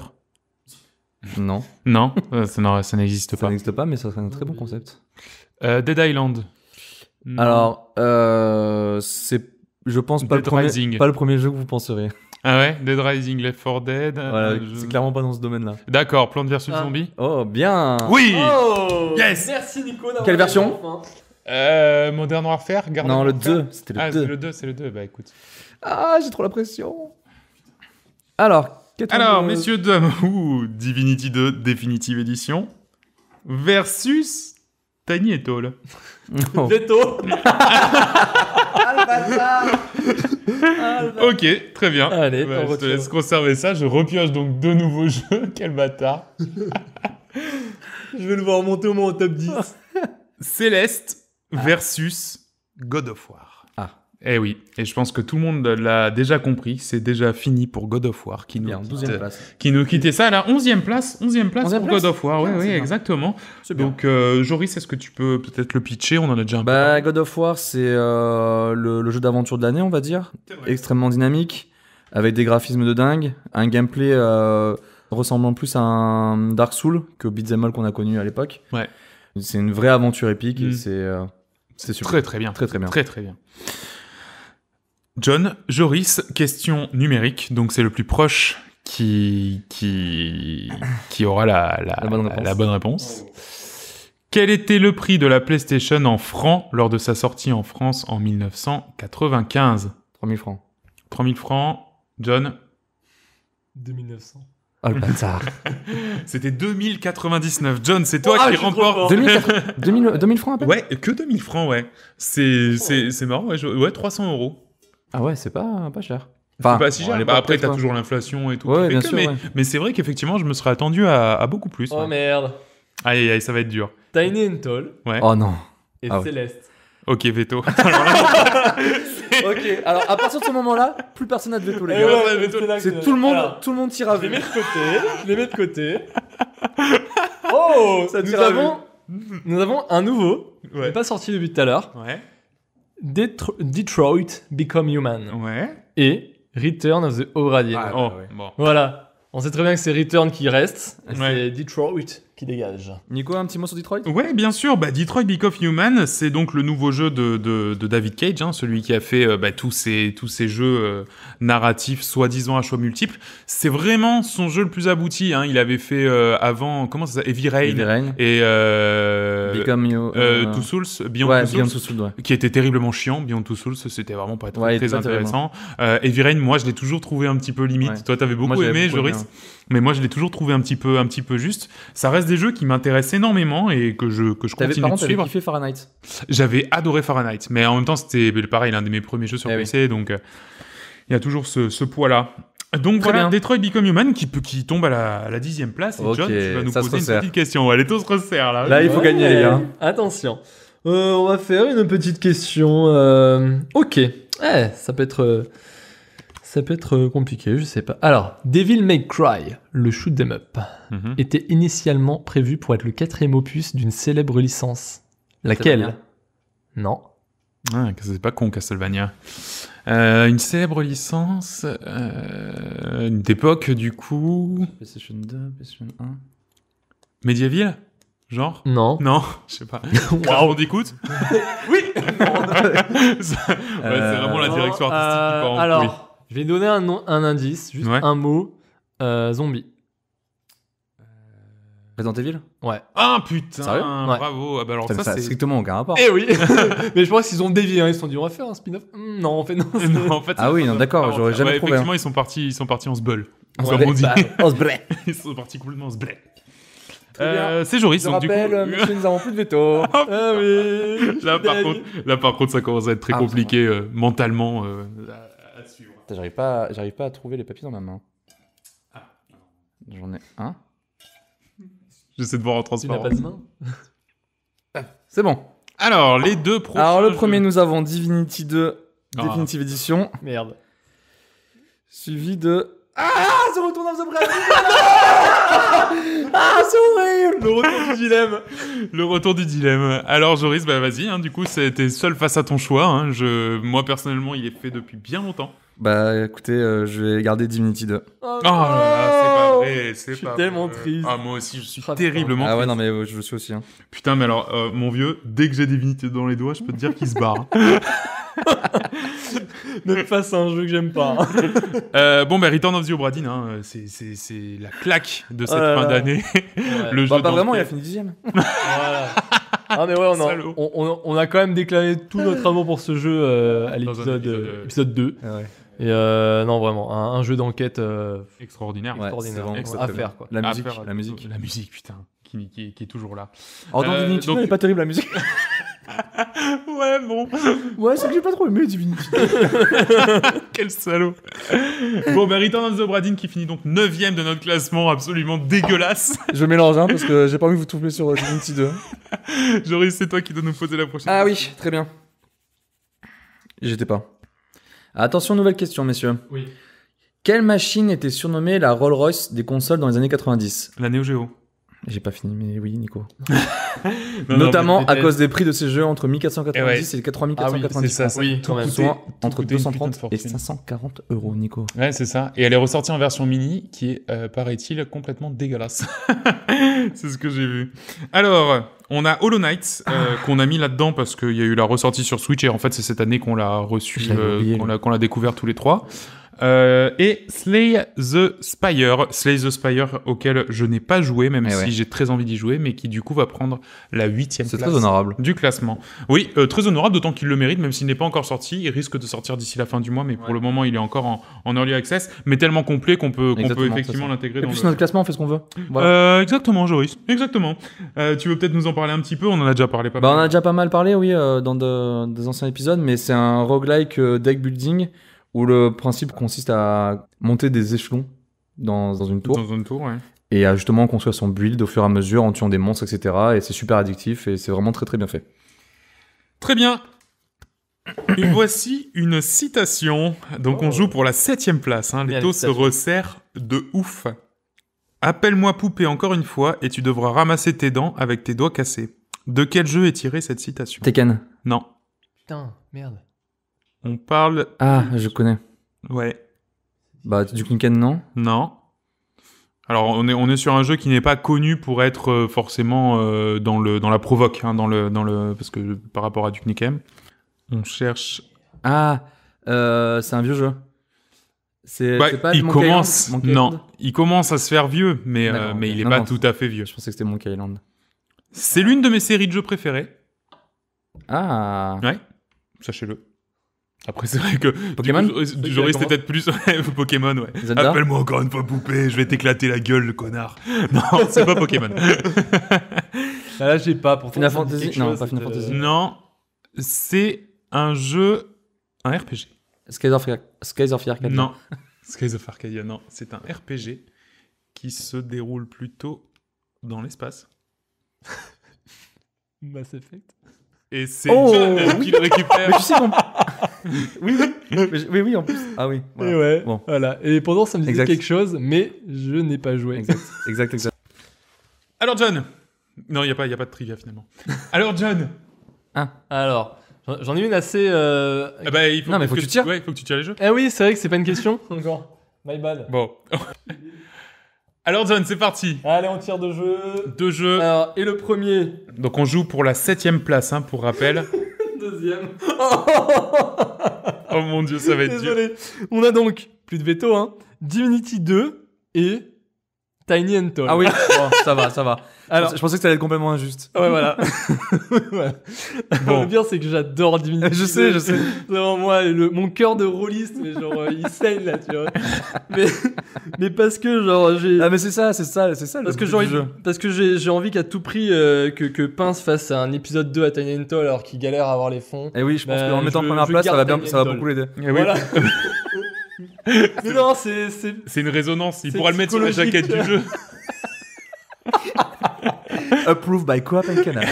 Non. non, euh, ça, n'existe pas. Ça n'existe pas, mais ça serait un très bon concept. Euh, Dead Island. Alors, euh, c'est, je pense, pas le, premier, pas le premier jeu que vous penseriez. Ah ouais Dead Rising, Left 4 Dead. Euh, voilà, C'est clairement pas dans ce domaine-là. D'accord, Plante vs ah. Zombie. Oh, bien Oui oh. Yes Merci Nico Quelle version euh, Modern Warfare Garden Non, le 2. C'était le ah, c'est le 2, c'est le 2. Bah écoute. Ah, j'ai trop la pression. Alors, Alors, de... messieurs, dames, Divinity 2 Definitive Edition versus Tiny ah le oh. ok, très bien. Allez, bah, je te laisse conserver ça. Je repioche donc deux nouveaux jeux. Quel bâtard. je vais le voir monter au moins au top 10. Céleste versus God of War. Eh oui, et je pense que tout le monde l'a déjà compris, c'est déjà fini pour God of War qui nous, qui nous quittait ça à la 11e place, 11e place pour God of War, oui, ah, oui, exactement. Donc euh, Joris, est-ce que tu peux peut-être le pitcher On en a déjà un bah, peu. God of War, c'est euh, le, jeu d'aventure de l'année, on va dire, extrêmement dynamique, avec des graphismes de dingue, un gameplay euh, ressemblant plus à un Dark Souls que Beat'em qu'on a connu à l'époque. Ouais. C'est une vraie aventure épique, mm. c'est super. Très très bien. Très très bien. Très très bien. John, Joris, question numérique, donc c'est le plus proche qui, qui, aura la, bonne réponse. Quel était le prix de la PlayStation en francs lors de sa sortie en France en 1995 3000 francs. 3000 francs, John 2900. C'était 2099. John, c'est toi ah, qui remporte. 2000, francs à peu Ouais, que 2000 francs, ouais. C'est, c'est, marrant, ouais, ouais 300 euros. Ah ouais, c'est pas, pas cher. Enfin, pas si cher. Bah, après, t'as toujours l'inflation et tout. mais, c'est vrai qu'effectivement, je me serais attendu à, beaucoup plus. Oh merde. Aïe, aïe, ça va être dur. Tiny and Tall. Ouais. Oh non. Et ah Céleste. Ok, veto. ok, alors à partir de ce moment-là, plus personne n'a de veto, les eh gars. c'est tout le monde, tout le monde tire à vue. Je les mets de côté. Je les de côté. oh, ça nous avons, nous avons un nouveau. Ouais. Il n'est pas sorti depuis tout à l'heure. Ouais. Detroit Become Human. Ouais. Et Return of the O'Reilly. Ah, bah oh, ouais. bon. Voilà. On sait très bien que c'est Return qui reste. Ouais. C'est Detroit qui dégage. Nico, un petit mot sur Detroit Ouais, bien sûr. Bah, Detroit of Human, c'est donc le nouveau jeu de, de, de David Cage, hein, celui qui a fait euh, bah, tous, ces, tous ces jeux euh, narratifs soi-disant à choix multiples. C'est vraiment son jeu le plus abouti. Hein. Il avait fait euh, avant, comment ça s'appelle Heavy Rain, et Become you, Two Souls, Beyond, ouais, qui était terriblement chiant. Beyond Two Souls, c'était vraiment pas très, très intéressant. Heavy Rain, moi, je l'ai toujours trouvé un petit peu limite. Toi, t'avais beaucoup aimé, Joris. Hein mais moi je l'ai toujours trouvé un petit peu, un petit peu juste. Ça reste des jeux qui m'intéressent énormément et que je, que je continue par de suivre. Fahrenheit. J'avais adoré Fahrenheit, mais en même temps c'était pareil l'un de mes premiers jeux sur eh PC, donc euh, il y a toujours ce, poids là. Donc voilà, Detroit Become Human qui, qui tombe à la, dixième place. Et John, tu vas nous poser une petite question. Allez, tout se resserre là. Là, il faut gagner, Attention. Euh, on va faire une petite question. Euh, ok. Eh, ça peut être ça peut être euh, compliqué, je sais pas. Alors, Devil May Cry, le shoot 'em up, mhm. était initialement prévu pour être le quatrième opus d'une célèbre licence. Laquelle Non. Ah, c'est pas con Castlevania. Euh, une célèbre licence euh, d'époque du coup. PlayStation 2, PlayStation 1. Medieval Genre Non. Non, je sais pas. Wow. on écoute Oui C'est vraiment la euh, direction artistique. qui alors, je vais donner un, indice, juste un mot. Euh, zombie. Euh, Resident Evil Ouais. Ah putain, Sérieux Ouais. Ah, bravo. alors ça, n'a c'est. strictement aucun rapport. Eh oui Mais je pense qu'ils ont dévié, hein. ils se sont dit on va faire un spin-off. Hmm, non, en fait non. en fait, Ah oui, non, d'accord, j'aurais ah, jamais trouvé, hein. Effectivement, ils sont partis, ils sont partis en se bol. Bah, en se se blé. Ils sont partis complètement en se blé. Euh, c'est Joris, Je donc du coup. rappelle, nous avons plus de veto. Ah, ah oui Là par, contre, ça commence à être très compliqué euh, mentalement. J'arrive pas, à... j'arrive pas à trouver les papiers dans ma main. J'en ai un. J'essaie de voir en transparent. Tu n'as pas de main ah, C'est bon. Alors, les deux prochains. Alors, le premier, nous avons Divinity 2 ah. Definitive Edition. Merde. Suivi de. Ah, ce ah, retour dans the Ah, c'est horrible Le retour du dilemme Le retour du dilemme. Alors, Joris, bah vas-y, hein, du coup, c'était seul face à ton choix. Hein. Je... Moi, personnellement, il est fait depuis bien longtemps. Bah écoutez, euh, je vais garder Divinity 2. Oh, ah, c'est pas vrai, c'est pas Je suis tellement triste. Ah moi aussi, je suis terriblement terriblement Ah ouais, non mais euh, je le suis aussi. Hein. Putain, mais alors, euh, mon vieux, dès que j'ai Divinity dans les doigts, je peux te dire qu'il se barre. Ne me fasse un jeu que j'aime pas. bon, bah, Return of the Obra Dinn, hein, c'est- la claque de cette oh fin d'année. Le Bah jeu pas vraiment, il a fini dixième. Voilà. Ah mais ouais, on a, on, quand même déclaré tout notre amour pour ce jeu à l'épisode 2. ouais. Et euh, non, vraiment, un, jeu d'enquête euh, extraordinaire, extraordinaire à faire. Quoi. La musique, la musique, la musique, putain, qui, est toujours là. Alors, dans euh, Divinity, 2 pas terrible la musique. ouais, bon. Ouais, c'est que j'ai pas trop aimé Divinity. Quel salaud. Bon, bah, Return of the Bradin qui finit donc 9ème de notre classement, absolument dégueulasse. Je mélange, hein, parce que j'ai pas envie de vous trouver sur Divinity 2. Joris, c'est toi qui dois nous poser la prochaine. Ah oui, très bien. J'étais pas. Attention, nouvelle question, messieurs. Oui. Quelle machine était surnommée la Rolls-Royce des consoles dans les années 90 La Neo Geo. J'ai pas fini, mais oui, Nico. Notamment à cause des prix de ces jeux entre 1490 eh et, 3490. Ah oui, c'est ça, oui, entre 230 et 540 euros, Nico. Ouais, c'est ça. Et elle est ressortie en version mini, qui est, euh, paraît-il, complètement dégueulasse. c'est ce que j'ai vu. Alors, on a Hollow Knight, euh, ah. qu'on a mis là-dedans parce qu'il y a eu la ressortie sur Switch, et en fait, c'est cette année qu'on l'a reçu, euh, qu'on l'a découvert tous les trois. Euh, et Slay the Spire, Slay the Spire auquel je n'ai pas joué, même eh si j'ai très envie d'y jouer, mais qui du coup va prendre la huitième place très honorable. du classement. Oui, euh, très honorable, d'autant qu'il le mérite, même s'il n'est pas encore sorti. Il risque de sortir d'ici la fin du mois, mais pour le moment, il est encore en, early access, mais tellement complet qu'on peut, effectivement l'intégrer. Et dans le... notre classement, on fait ce qu'on veut. Euh, exactement, Joris. Exactement. tu veux peut-être nous en parler un petit peu On en a déjà parlé pas bah, mal. On a déjà pas mal parlé, oui, dans des anciens épisodes, mais c'est un roguelike deck building où le principe consiste à monter des échelons dans, une tour. Dans une tour, Et à justement construire son build au fur et à mesure en tuant des monstres, etc. Et c'est super addictif et c'est vraiment très très bien fait. Très bien. Et voici une citation. Donc on oh. joue pour la septième place. Hein. Les taux se resserre de ouf. Appelle-moi poupée encore une fois et tu devras ramasser tes dents avec tes doigts cassés. De quel jeu est tirée cette citation Tekken. Non. Putain, merde. On parle. Ah, je connais. Ouais. Bah, du non Non. Alors, on est, on est sur un jeu qui n'est pas connu pour être euh, forcément euh, dans, le, dans la provoque, hein, dans le, dans le, parce que par rapport à Duke Nukem, on cherche. Ah, euh, c'est un vieux jeu. C'est pas il commence, non, il commence à se faire vieux, mais, mais il est pas tout à fait vieux. Je pensais que c'était Monkey Island. C'est l'une de mes séries de jeux préférées. Ah. Ouais, sachez-le. Après, c'est vrai que Pokémon j'aurais c'était peut-être plus Pokémon, ouais. Appelle-moi encore une fois poupée, je vais t'éclater la gueule, le connard. Non, c'est pas Pokémon. là, là j'ai pas. pour Final Fantasy Non, pas Final euh, Fantasy. Non, c'est un jeu. Un RPG. Skies of, of Arcadia. Non, Skies of Arcadia, non. C'est un RPG qui se déroule plutôt dans l'espace. Mass Effect. Et c'est oh, qui le récupère. Mais tu sais, oui, oui. oui, en plus. Ah oui. Et ouais, voilà. Et pendant, ça me disait quelque chose, mais je n'ai pas joué. Exact, Alors, John. Non, il n'y a, pas, y a pas de trivia finalement. Alors, John. Hein Alors. J'en ai une assez. Euh, ah bah, il faut que, tu tires. faut que tu les jeux. Eh oui, c'est vrai que c'est pas une question. Encore. My bad. Bon. Alors John, c'est parti. Allez, on tire deux jeux. Deux jeux. Alors, et le premier. Donc on joue pour la septième place, hein, pour rappel. Deuxième. oh mon dieu, ça va être Désolé. dur. On a donc, plus de veto, hein, Divinity 2 et Tiny and Tall. Ah oui, ça va, ça va. Alors, je pensais que ça allait être complètement injuste. Ouais, voilà. Bon. Le pire, c'est que j'adore Dimitri. Je sais, je sais. moi, le, mon cœur de rôliste, mais genre, euh, il saigne là, tu vois. Mais, parce que, genre, j'ai. Ah, mais c'est ça, c'est ça, c'est ça. Parce que, jeu. parce que j'ai envie qu'à tout prix euh, que, que Pince fasse un épisode 2 à Tiny alors qu'il galère à avoir les fonds. Et eh oui, je pense que bah, qu'en mettant en première place, ça va, bien, ça va beaucoup l'aider. et eh Voilà. mais non, c'est. C'est une résonance. Il pourra le mettre sur la jaquette du jeu. Approved by Coop and Canal.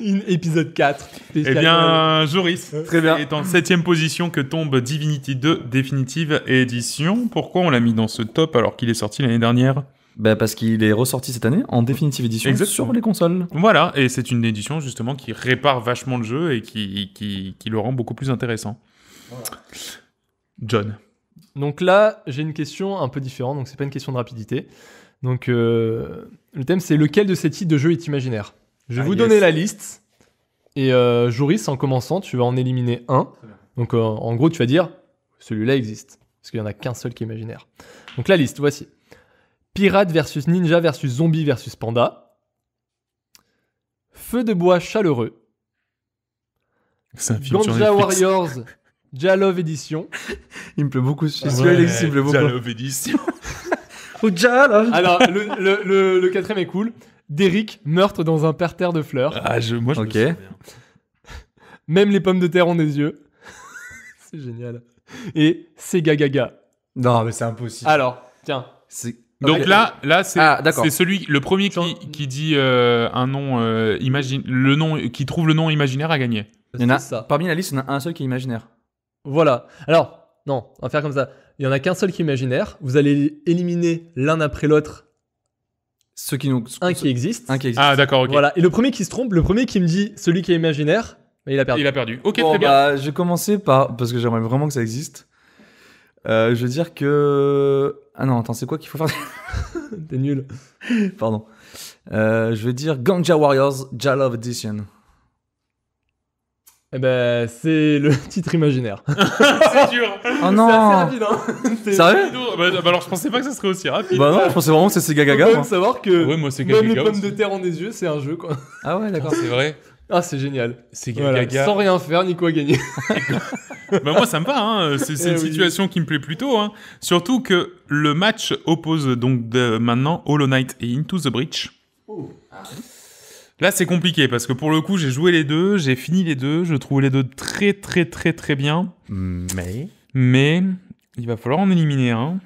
In épisode 4. Eh bien, Joris, Très bien. est en septième position que tombe Divinity 2 Définitive Édition. Pourquoi on l'a mis dans ce top alors qu'il est sorti l'année dernière bah, parce qu'il est ressorti cette année en définitive édition sur les consoles. Voilà, et c'est une édition justement qui répare vachement le jeu et qui, qui, qui le rend beaucoup plus intéressant. John. Donc là, j'ai une question un peu différente, donc c'est pas une question de rapidité. Donc, euh, le thème, c'est lequel de ces titres de jeu est imaginaire Je ah, vais vous donner la liste. Et euh, Joris, en commençant, tu vas en éliminer un. Donc, euh, en gros, tu vas dire celui-là existe. Parce qu'il n'y en a qu'un seul qui est imaginaire. Donc, la liste, voici Pirate versus ninja versus zombie versus panda. Feu de bois chaleureux. Un Warriors Jalove Edition. Il me plaît beaucoup celui Jalove Edition. Alors, le, le, le, quatrième est cool. Derrick, meurtre dans un parterre de fleurs. Ah, je, moi, je me Ok. Même les pommes de terre ont des yeux. c'est génial. Et Sega Gaga. Non, mais c'est impossible. Alors, tiens. C'est- Donc là, là c'est ah, c'est celui, le premier qui, qui dit euh, un nom, euh, imagine, le nom, qui trouve le nom imaginaire à gagner. a, ça. parmi la liste, il y en a un seul qui est imaginaire. Voilà. Alors, non, on va faire comme ça il n'y en a qu'un seul qui est imaginaire. Vous allez éliminer l'un après l'autre ceux qui nous... un qui existe. Ah d'accord, Voilà. Et le premier qui se trompe, le premier qui me dit celui qui est imaginaire, bah, il a perdu. Il a perdu. Ok, très bien. Bah, je vais commencer par parce que j'aimerais vraiment que ça existe. Euh, je veux dire que ah non, attends, c'est quoi qu'il faut faire T'es nul. Pardon. Euh, je veux dire Ganja Warriors, Jalove Edition. Eh ben, c'est le titre imaginaire. c'est dur. Oh non. C'est assez rapide. Hein. Sérieux bah, bah, alors je pensais pas que ça serait aussi rapide. Bah non, je pensais vraiment que c'est Gaga. Gaga. Faut savoir que ouais, moi, Gaga même les pommes de terre en des yeux, c'est un jeu quoi. Ah ouais, d'accord. c'est vrai. Ah, c'est génial. C'est Gaga. Sans rien faire, ni quoi gagner. moi, ça me va. Hein. C'est eh une situation qui me plaît plutôt. Hein. Surtout que le match oppose donc maintenant Hollow Knight et Into the Breach. Oh. Ah. Là, c'est compliqué parce que pour le coup, j'ai joué les deux, j'ai fini les deux, je trouve les deux très très très très bien. Mais mais il va falloir en éliminer un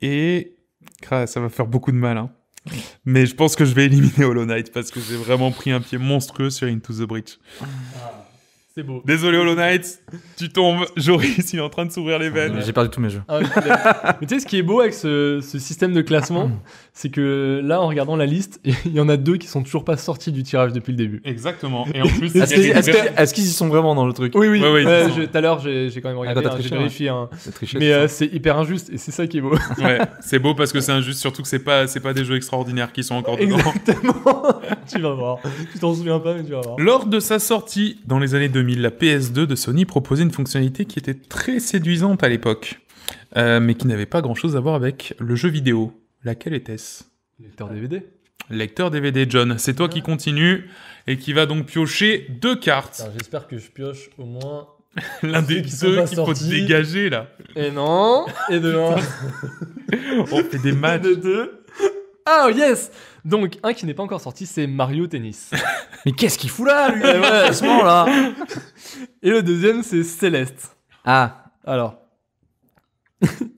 et ça va faire beaucoup de mal. Hein. Mais je pense que je vais éliminer Hollow Knight parce que j'ai vraiment pris un pied monstrueux sur Into the Breach. Ah, c'est beau. Désolé Hollow Knight, tu tombes. Joris, il est en train de s'ouvrir les veines. J'ai perdu tous mes jeux. Ah, mais tu sais ce qui est beau avec ce système de classement, c'est que là, en regardant la liste, il y en a deux qui sont toujours pas sortis du tirage depuis le début. Exactement. Et en plus, est-ce qu'ils y sont vraiment dans le truc Oui, oui. oui tout à l'heure, j'ai quand même ah bah, regardé. Hein. mais euh, c'est hyper injuste et c'est ça qui est beau. c'est beau parce que c'est injuste, surtout que c'est pas c'est pas des jeux extraordinaires qui sont encore dedans. Exactement. tu vas voir. Tu t'en souviens pas, mais tu vas voir. Lors de sa sortie dans les années 2000, la PS2 de Sony proposait une fonctionnalité qui était très séduisante à l'époque. Euh, mais qui n'avait pas grand chose à voir avec le jeu vidéo. Laquelle était-ce Lecteur DVD. Lecteur DVD, John. C'est toi qui continues et qui va donc piocher deux cartes. J'espère que je pioche au moins l'un des qui deux qu'il faut dégager là. Et non, et de On fait des matchs. de deux. Ah oh, yes Donc un qui n'est pas encore sorti, c'est Mario Tennis. Mais qu'est-ce qu'il fout là lui à ce moment là Et le deuxième, c'est Céleste. Ah. Alors,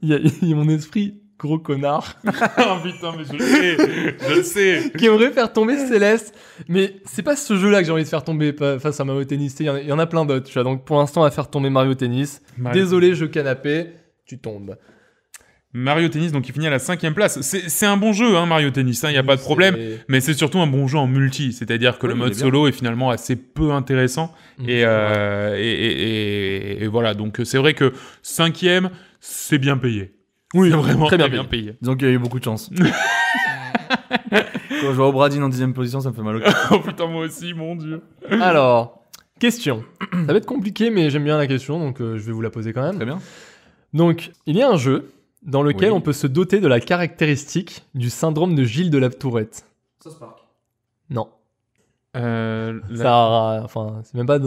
il mon esprit gros connard. oh putain, mais je le sais, je le sais. qui aimerait faire tomber Céleste. Mais c'est pas ce jeu-là que j'ai envie de faire tomber face à Mario Tennis. Il y, en a plein d'autres. Tu vois. Donc pour l'instant, à faire tomber Mario Tennis. Désolé, jeu canapé, tu tombes. Mario Tennis, donc il finit à la cinquième place. C'est un bon jeu, hein, Mario Tennis, il hein, n'y a pas de problème, mais c'est surtout un bon jeu en multi, c'est-à-dire que le mode solo est finalement assez peu intéressant. Mhm. Euh, et, et, voilà, donc c'est vrai que cinquième, c'est bien payé. Oui, vraiment très bien, payé. Disons qu'il y a eu beaucoup de chance. Quand je vois Obradine en dixième position, ça me fait mal au cœur. oh putain, moi aussi, mon dieu. Alors, question. ça va être compliqué, mais j'aime bien la question, donc euh, je vais vous la poser quand même. Très bien. Donc, il y a un jeu dans lequel on peut se doter de la caractéristique du syndrome de Gilles de la Tourette. Non. Euh, ça, enfin, c'est même pas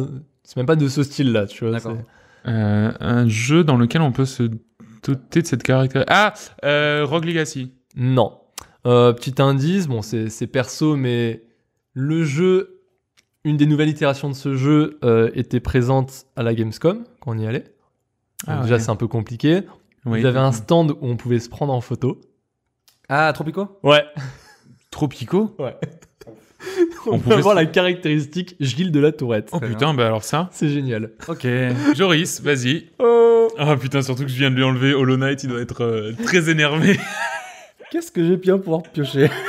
c'est même pas de ce style-là, tu vois. Euh, un jeu dans lequel on peut se tout est de cette caractéristique. Ah, euh, Rogue Legacy. Non. Euh, petit indice, bon, c'est perso, mais le jeu, une des nouvelles itérations de ce jeu euh, était présente à la Gamescom quand on y allait. Ah, déjà, c'est un peu compliqué. Vous Ils un stand où on pouvait se prendre en photo. Ah, Tropico Ouais. Tropico Ouais on, peut avoir la caractéristique Gilles de la Tourette. Oh putain, bah alors ça. C'est génial. Ok. Joris, vas-y. Oh. Ah putain, surtout que je viens de lui enlever Hollow Knight, il doit être euh, très énervé. Qu'est-ce que j'ai bien pouvoir piocher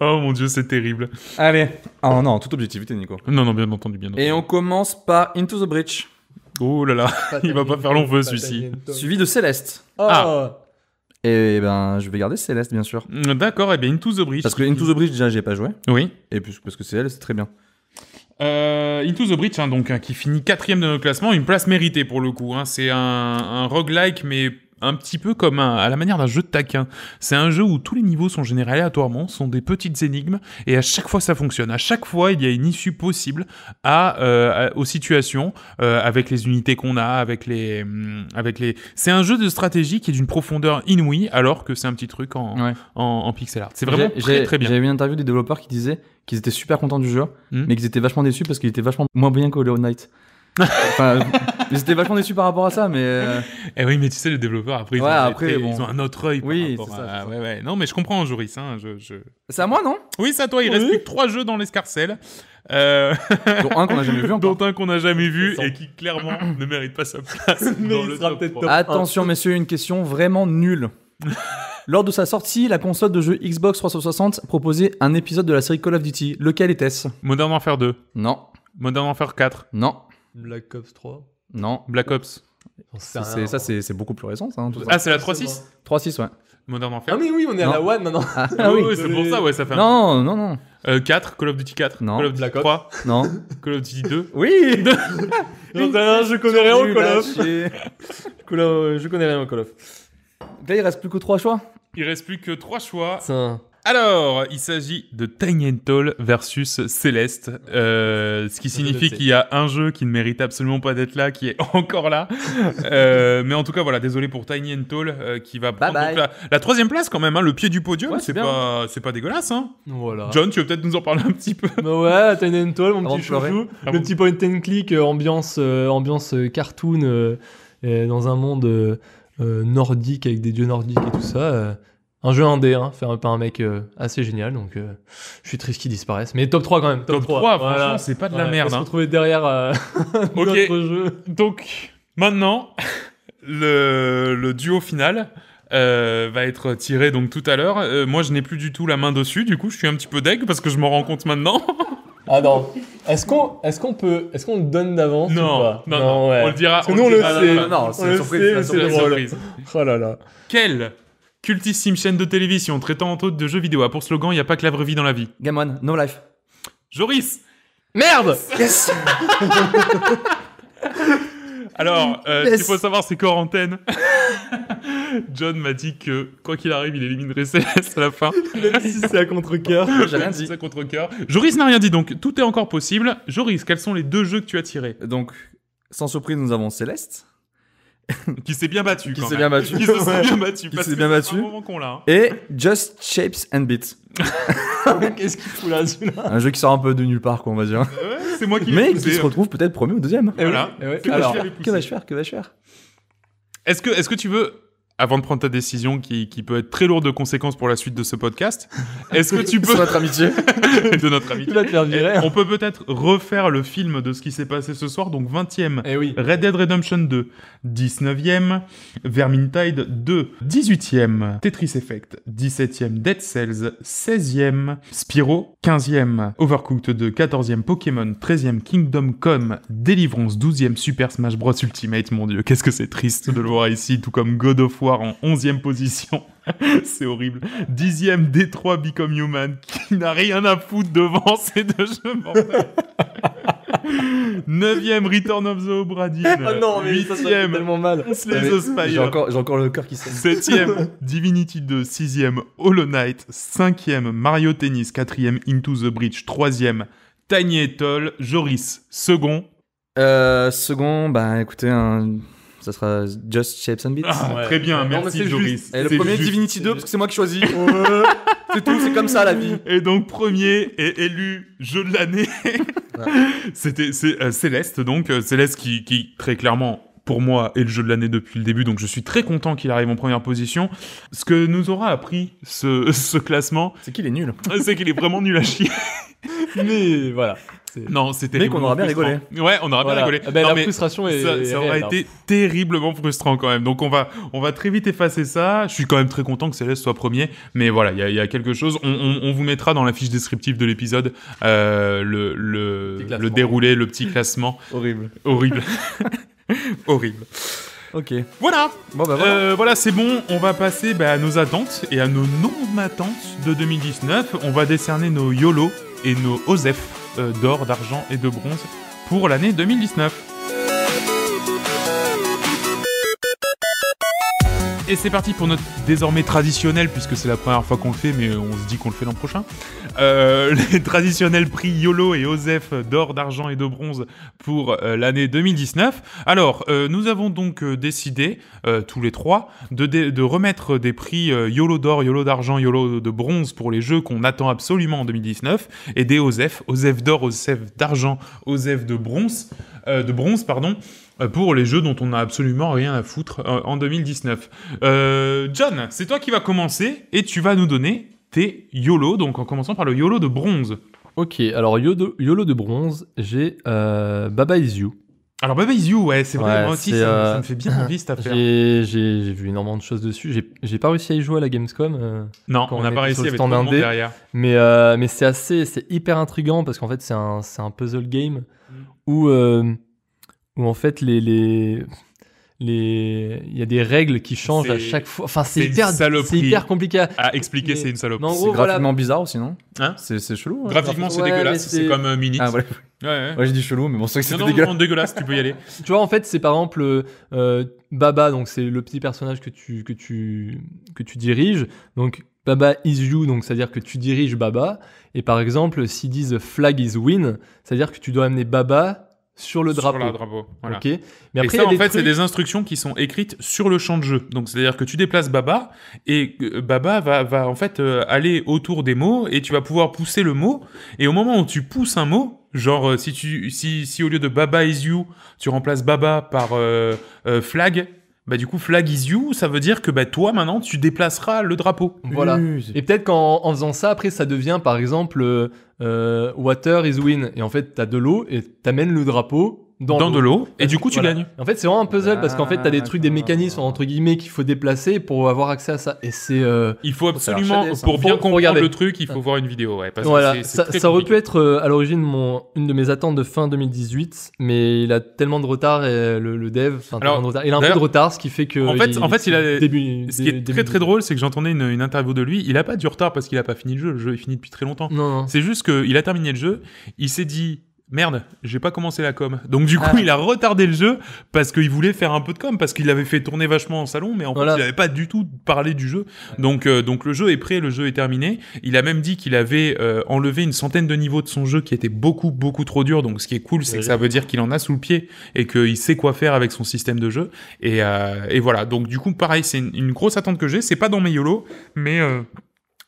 Oh mon dieu, c'est terrible. Allez. Oh non, toute objectivité, Nico. Non, non, bien entendu, bien entendu. Et on commence par Into the Bridge. Oh là là, il va pas faire long feu celui-ci. Suivi de Céleste. Oh. Ah. Et ben, je vais garder Céleste, bien sûr. D'accord, et eh bien Into the Bridge. Parce que Into the Bridge, déjà, j'ai pas joué. Oui. Et puis, parce que c'est c'est très bien. Euh, Into the Breach, hein, donc, hein, qui finit quatrième de notre classement, une place méritée pour le coup. Hein. C'est un, un roguelike, mais un petit peu comme à la manière d'un jeu de taquin. C'est un jeu où tous les niveaux sont générés aléatoirement, sont des petites énigmes, et à chaque fois ça fonctionne. À chaque fois, il y a une issue possible à, euh, aux situations, euh, avec les unités qu'on a, avec les, hum, avec les. C'est un jeu de stratégie qui est d'une profondeur inouïe, alors que c'est un petit truc en, pixel art. C'est vraiment très très bien. J'avais vu une interview des développeurs qui disaient qu'ils étaient super contents du jeu, hmm. mais qu'ils étaient vachement déçus parce qu'il était vachement moins bien que Hollow Knight. enfin, mais c'était vachement déçu par rapport à ça, mais. Euh, eh oui, mais tu sais, les développeurs après, ils, ont, un autre œil. Oui, par ça, à... Non, mais je comprends, Joris. Hein, je, C'est à moi, non Oui, c'est à toi. Il reste plus que trois jeux dans l'escarcelle. Euh... Dont un qu'on n'a jamais vu. Dont un qu'on n'a jamais vu et qui clairement ne mérite pas sa place. dans le Attention, messieurs, une question vraiment nulle. Lors de sa sortie, la console de jeu Xbox 360 proposait un épisode de la série Call of Duty. Lequel était-ce Modern Warfare 2. Non. Modern Warfare 4. Non. Black Ops 3. Non, Black Ops. Ça, c'est beaucoup plus récent, ça. Hein, tout ah, c'est la 3-6, ouais. Modern Warfare. Ah, mais oui, on est à la 1 maintenant. Ah, ah oui, c'est pour ça, ouais, ça fait Non, un... non, non. Euh, 4, Call of Duty 4. Non. Call of Duty 3. Non. Call of Duty 2. Oui Non, je connais rien au Call of. Euh, je connais rien au Call of. Là, il reste plus que 3 choix. Il reste plus que 3 choix. un... Alors, il s'agit de Tiny and versus Céleste, euh, ce qui signifie qu'il y a un jeu qui ne mérite absolument pas d'être là, qui est encore là. Euh, mais en tout cas, voilà, désolé pour Tiny and euh, qui va prendre La, troisième place quand même, hein, le pied du podium. c'est pas, hein. c'est pas dégueulasse. Hein. John, tu veux peut-être nous en parler un petit peu. Bah ouais, Tiny and mon petit chouchou, ah le petit point and click ambiance, ambiance cartoon dans un monde nordique avec des dieux nordiques et tout ça un jeu indé, hein, fait un, par un mec euh, assez génial. Donc, euh, je suis triste qu'il disparaisse. Mais top 3 quand même. Top, 3, voilà. franchement, c'est pas de la merde. On va se hein. retrouver derrière euh, jeu. Donc, maintenant, le, duo final. Euh, va être tiré donc tout à l'heure. moi, je n'ai plus du tout la main dessus, du coup, je suis un petit peu deg parce que je m'en rends compte maintenant. ah non. Est-ce qu'on est qu'on peut est-ce qu'on le donne d'avance non, ou pas non, on le dira. Parce on nous le sait. Non, c'est une surprise, c'est Oh là là. Quel Cultissime chaîne de télévision traitant entre autres de jeux vidéo a pour slogan Il n'y a pas que la vraie vie dans la vie. Game One, no life. Joris Merde Alors, il euh, ce qu'il faut savoir, c'est quarantaine. John m'a dit que, quoi qu'il arrive, il éliminerait Céleste à la fin. Même si c'est à contre J'ai rien dit. C'est à contre Joris n'a rien dit, donc tout est encore possible. Joris, quels sont les deux jeux que tu as tirés Donc, sans surprise, nous avons Céleste. qui s'est bien battu. Qui s'est bien battu. Qui s'est bien battu. Qui s'est bien battu. Con, là, Et Just Shapes and Beats. Qu'est-ce qu'il fout là, celui-là Un jeu qui sort un peu de nulle part, quoi, on va dire. c'est moi qui. Mais qui se retrouve peut-être premier ou deuxième. Et voilà. Que Alors, que je faire Que vais-je faire Est-ce que, est-ce que tu veux avant de prendre ta décision qui, peut être très lourde de conséquences pour la suite de ce podcast. Est-ce que tu peux... de notre amitié. de notre amitié. Hein. On peut peut-être refaire le film de ce qui s'est passé ce soir. Donc 20e, eh Red Dead Redemption 2. 19e, Vermintide 2. 18e, Tetris Effect. 17e, Dead Cells. 16e, Spyro. 15e, Overcooked 2. 14e, Pokémon. 13e, Kingdom Come. Deliverance. 12e, Super Smash Bros. Ultimate. Mon dieu, qu'est-ce que c'est triste de le voir ici, tout comme God of War en 11e position. c'est horrible. 10e, Détroit Become Human, qui n'a rien à foutre devant ces deux jeux mortels. 9e, Return of the O'Brien. Oh ah non, mais 8 ème tellement mal. Slay ah, the Spire. J'ai encore, encore le cœur qui saigne. 7e, Divinity 2. 6e, Hollow Knight. 5e, Mario Tennis. 4e, Into the Bridge. 3e, Tiny Atoll. Joris, second. Euh, second, bah écoutez, un ça sera Just Shapes and Beats. Ah, Très bien, merci Joris. Et le premier Divinity 2 parce que c'est moi qui choisis. c'est tout, c'est comme ça la vie. Et donc premier et élu jeu de l'année. C'était euh, Céleste donc euh, Céleste qui, qui très clairement pour moi est le jeu de l'année depuis le début, donc je suis très content qu'il arrive en première position. Ce que nous aura appris ce, ce classement, c'est qu'il est nul. c'est qu'il est vraiment nul à chier. Mais voilà. Non, c'était. Mais qu'on aura bien rigolé. Ouais, on aura bien rigolé. Ah, ben, la frustration est. Ça, ça aura été hein. terriblement frustrant quand même. Donc on va, on va très vite effacer ça. Je suis quand même très content que Céleste soit premier. Mais voilà, il y, a quelque chose. On, vous mettra dans la fiche descriptive de l'épisode euh, le, le, déroulé, le petit classement. Horrible. Horrible. Horrible. Ok. Voilà. Bon, bah, voilà, euh, voilà c'est bon. On va passer bah, à nos attentes et à nos non-attentes de 2019. On va décerner nos YOLO et nos OSEF. Euh, d'or, d'argent et de bronze pour l'année 2019. Et c'est parti pour notre désormais traditionnel, puisque c'est la première fois qu'on le fait, mais on se dit qu'on le fait l'an prochain. Euh, les traditionnels prix YOLO et OZEF d'or, d'argent et de bronze pour euh, l'année 2019. Alors, euh, nous avons donc décidé, tous les trois, de, remettre des prix YOLO d'or, YOLO d'argent, YOLO de bronze pour les jeux qu'on attend absolument en 2019, et des OZEF, OZEF d'or, OZEF d'argent, OZEF de bronze, de bronze, pardon, euh, pour les jeux dont on n'a absolument rien à foutre euh, en 2019. Euh, John, c'est toi qui vas commencer et tu vas nous donner tes YOLO, donc en commençant par le YOLO de bronze. Ok, alors YOLO, de bronze, j'ai Baba Is You. Alors Baba Is You, ouais, c'est vrai, moi aussi, ça, me fait bien envie cette affaire. J'ai vu énormément de choses dessus, j'ai pas réussi à y jouer à la Gamescom. non, on n'a pas réussi, avec tout le monde derrière. Mais, mais c'est assez, c'est hyper intriguant parce qu'en fait c'est un, puzzle game mm. où où en fait les les les il y a des règles qui changent à chaque fois. Enfin, c'est hyper c'est hyper compliqué à, expliquer. C'est une saloperie. C'est graphiquement bizarre aussi, non hein C'est c'est chelou. graphiquement, c'est dégueulasse. C'est comme euh, ah, ouais. Ouais, j'ai dit chelou, mais bon, c'est c'est dégueulasse. dégueulasse, tu peux y aller. Tu vois, en fait, c'est par exemple euh, euh, Baba, donc c'est le petit personnage que tu que tu que tu diriges. Donc Baba is you, donc c'est-à-dire que tu diriges Baba. Et par exemple, s'ils disent flag is win, c'est-à-dire que tu dois amener Baba sur le drapeau. Sur le drapeau. Voilà. Okay. Mais après, en fait, c'est des instructions qui sont écrites sur le champ de jeu. Donc, c'est-à-dire que tu déplaces Baba et euh, Baba va, va en fait euh, aller autour des mots et tu vas pouvoir pousser le mot. Et au moment où tu pousses un mot, genre euh, si tu si, si au lieu de Baba is you, tu remplaces Baba par flag, bah du coup flag is you, ça veut dire que bah toi maintenant tu déplaceras le drapeau. Voilà. Et peut-être qu'en faisant ça après ça devient par exemple euh, euh, water is win et en fait t'as de l'eau et t'amènes le drapeau dans, de l'eau et du coup tu gagnes. En fait, c'est vraiment un puzzle parce qu'en fait, tu as des ah, trucs, des mécanismes entre guillemets qu'il faut déplacer pour avoir accès à ça. Et c'est. Euh, il faut absolument pour bien comprendre le truc, il faut voir une vidéo. Ouais, voilà. ça, aurait pu être euh, à l'origine mon une de mes attentes de fin 2018, mais il a tellement de retard et euh, le, dev, il a un peu de retard, ce qui fait que. En fait, en fait, il a. ce qui est très très drôle, c'est que j'entendais une, une, interview de lui. Il a pas du retard parce qu'il a pas fini le jeu. Le jeu est fini depuis très longtemps. Non. C'est juste qu'il a terminé le jeu. Il s'est dit merde, j'ai pas commencé la com. Donc du ah coup, il a retardé le jeu parce qu'il voulait faire un peu de com, parce qu'il avait fait tourner vachement en salon, mais en plus il avait pas du tout parlé du jeu. Donc, euh, donc le jeu est prêt, le jeu est terminé. Il a même dit qu'il avait euh, enlevé une centaine de niveaux de son jeu qui était beaucoup, beaucoup trop dur. Donc ce qui est cool, c'est que ça veut dire qu'il en a sous le pied et qu'il sait quoi faire avec son système de jeu. Et, euh, et voilà, donc du coup, pareil, c'est une, grosse attente que j'ai. C'est pas dans mes YOLO, mais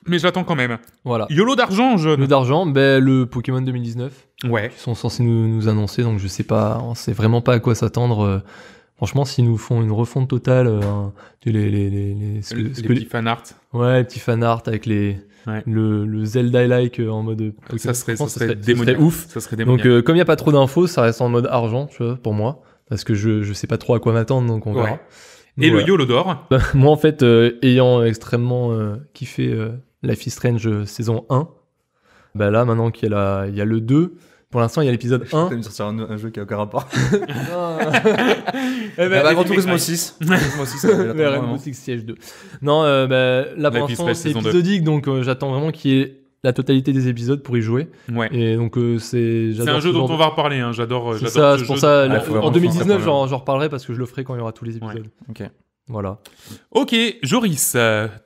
mais j'attends quand même. Voilà. YOLO d'argent, je. YOLO d'argent, ben, le Pokémon 2019. Ouais. Ils sont censés nous, nous, annoncer, donc je sais pas, on sait vraiment pas à quoi s'attendre. Euh. Franchement, s'ils nous font une refonte totale, euh, hein, les, les, les, petits fan art. Ouais, les petits fan art avec les, le, le Zelda-like euh, en mode. Ça serait, ça serait, ça serait, ouf. Ça serait démoniaque. Donc, comme il y a pas trop d'infos, ça reste en mode argent, tu vois, pour moi. Parce que je, je sais pas trop à quoi m'attendre, donc on verra. Et le YOLO d'or Moi, en fait, ayant extrêmement kiffé Life is Strange euh, saison 1. Bah là, maintenant qu'il y, a y a le 2, pour l'instant, il y a l'épisode 1. Tu me sortir un, un, jeu qui n'a aucun rapport. non. eh ben, bah, Grand moi 6. Turismo 6, mais 2. Non, là pour l'instant, c'est épisodique, donc euh, j'attends vraiment qu'il y ait la totalité des épisodes pour y jouer. Ouais. Et donc euh, c'est. C'est un jeu dont on va reparler. Hein. J'adore. C'est ce pour jeu. ça. Ah, en 2019, j'en reparlerai parce que je le ferai quand il y aura tous les épisodes. Ouais. Voilà. Ok, Joris,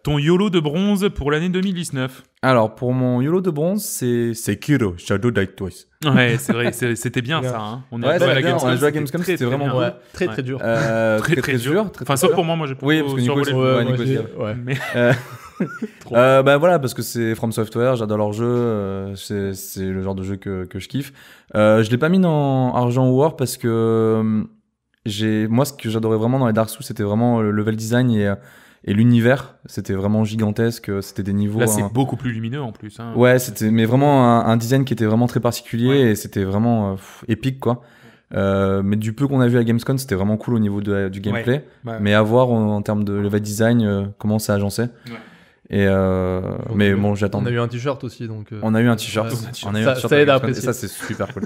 ton YOLO de bronze pour l'année 2019 Alors, pour mon YOLO de bronze, c'est Sekiro, Shadow Die Twice. Ouais, c'est vrai, c'était bien ça. Hein. On, a ouais, joué à Gamescom, c'était vraiment Très, très dur. Euh, très, très, dur. enfin, sauf pour moi, moi j'ai Oui, parce que Nico, ouais, Mais... Euh, euh... bah voilà parce que c'est From Software j'adore leur jeu euh, c'est le genre de jeu que, je kiffe euh, je l'ai pas mis dans argent ou or parce que moi, ce que j'adorais vraiment dans les Dark Souls, c'était vraiment euh, le level design euh, et, l'univers. C'était vraiment gigantesque. Euh, c'était des niveaux. Là, c'est hein. beaucoup plus lumineux en plus. Hein. Ouais, c'était, mais vraiment un, design qui était vraiment très particulier et c'était vraiment épique, quoi. mais du peu qu'on a vu à Gamescom, c'était vraiment cool au niveau de, du gameplay. Mais à voir en, termes de level design, comment ça agençait. Et euh, mais bon, j'attends. On a eu un t-shirt aussi, donc. Euh. On a eu un t-shirt. ça, ça, c'est super cool.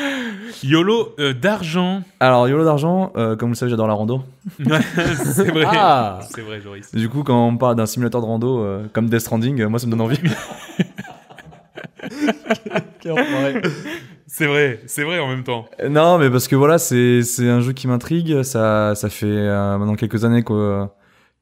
YOLO euh, d'argent. Alors, YOLO d'argent, euh, comme vous le savez, j'adore la rando. c'est vrai. Ah. c'est vrai, Joris. Du coup, quand on parle d'un simulateur de rando comme Death Stranding, moi, ça me donne envie. c'est vrai, c'est vrai en même temps. Non, mais parce que voilà, c'est un jeu qui m'intrigue. Ça, ça fait maintenant quelques années que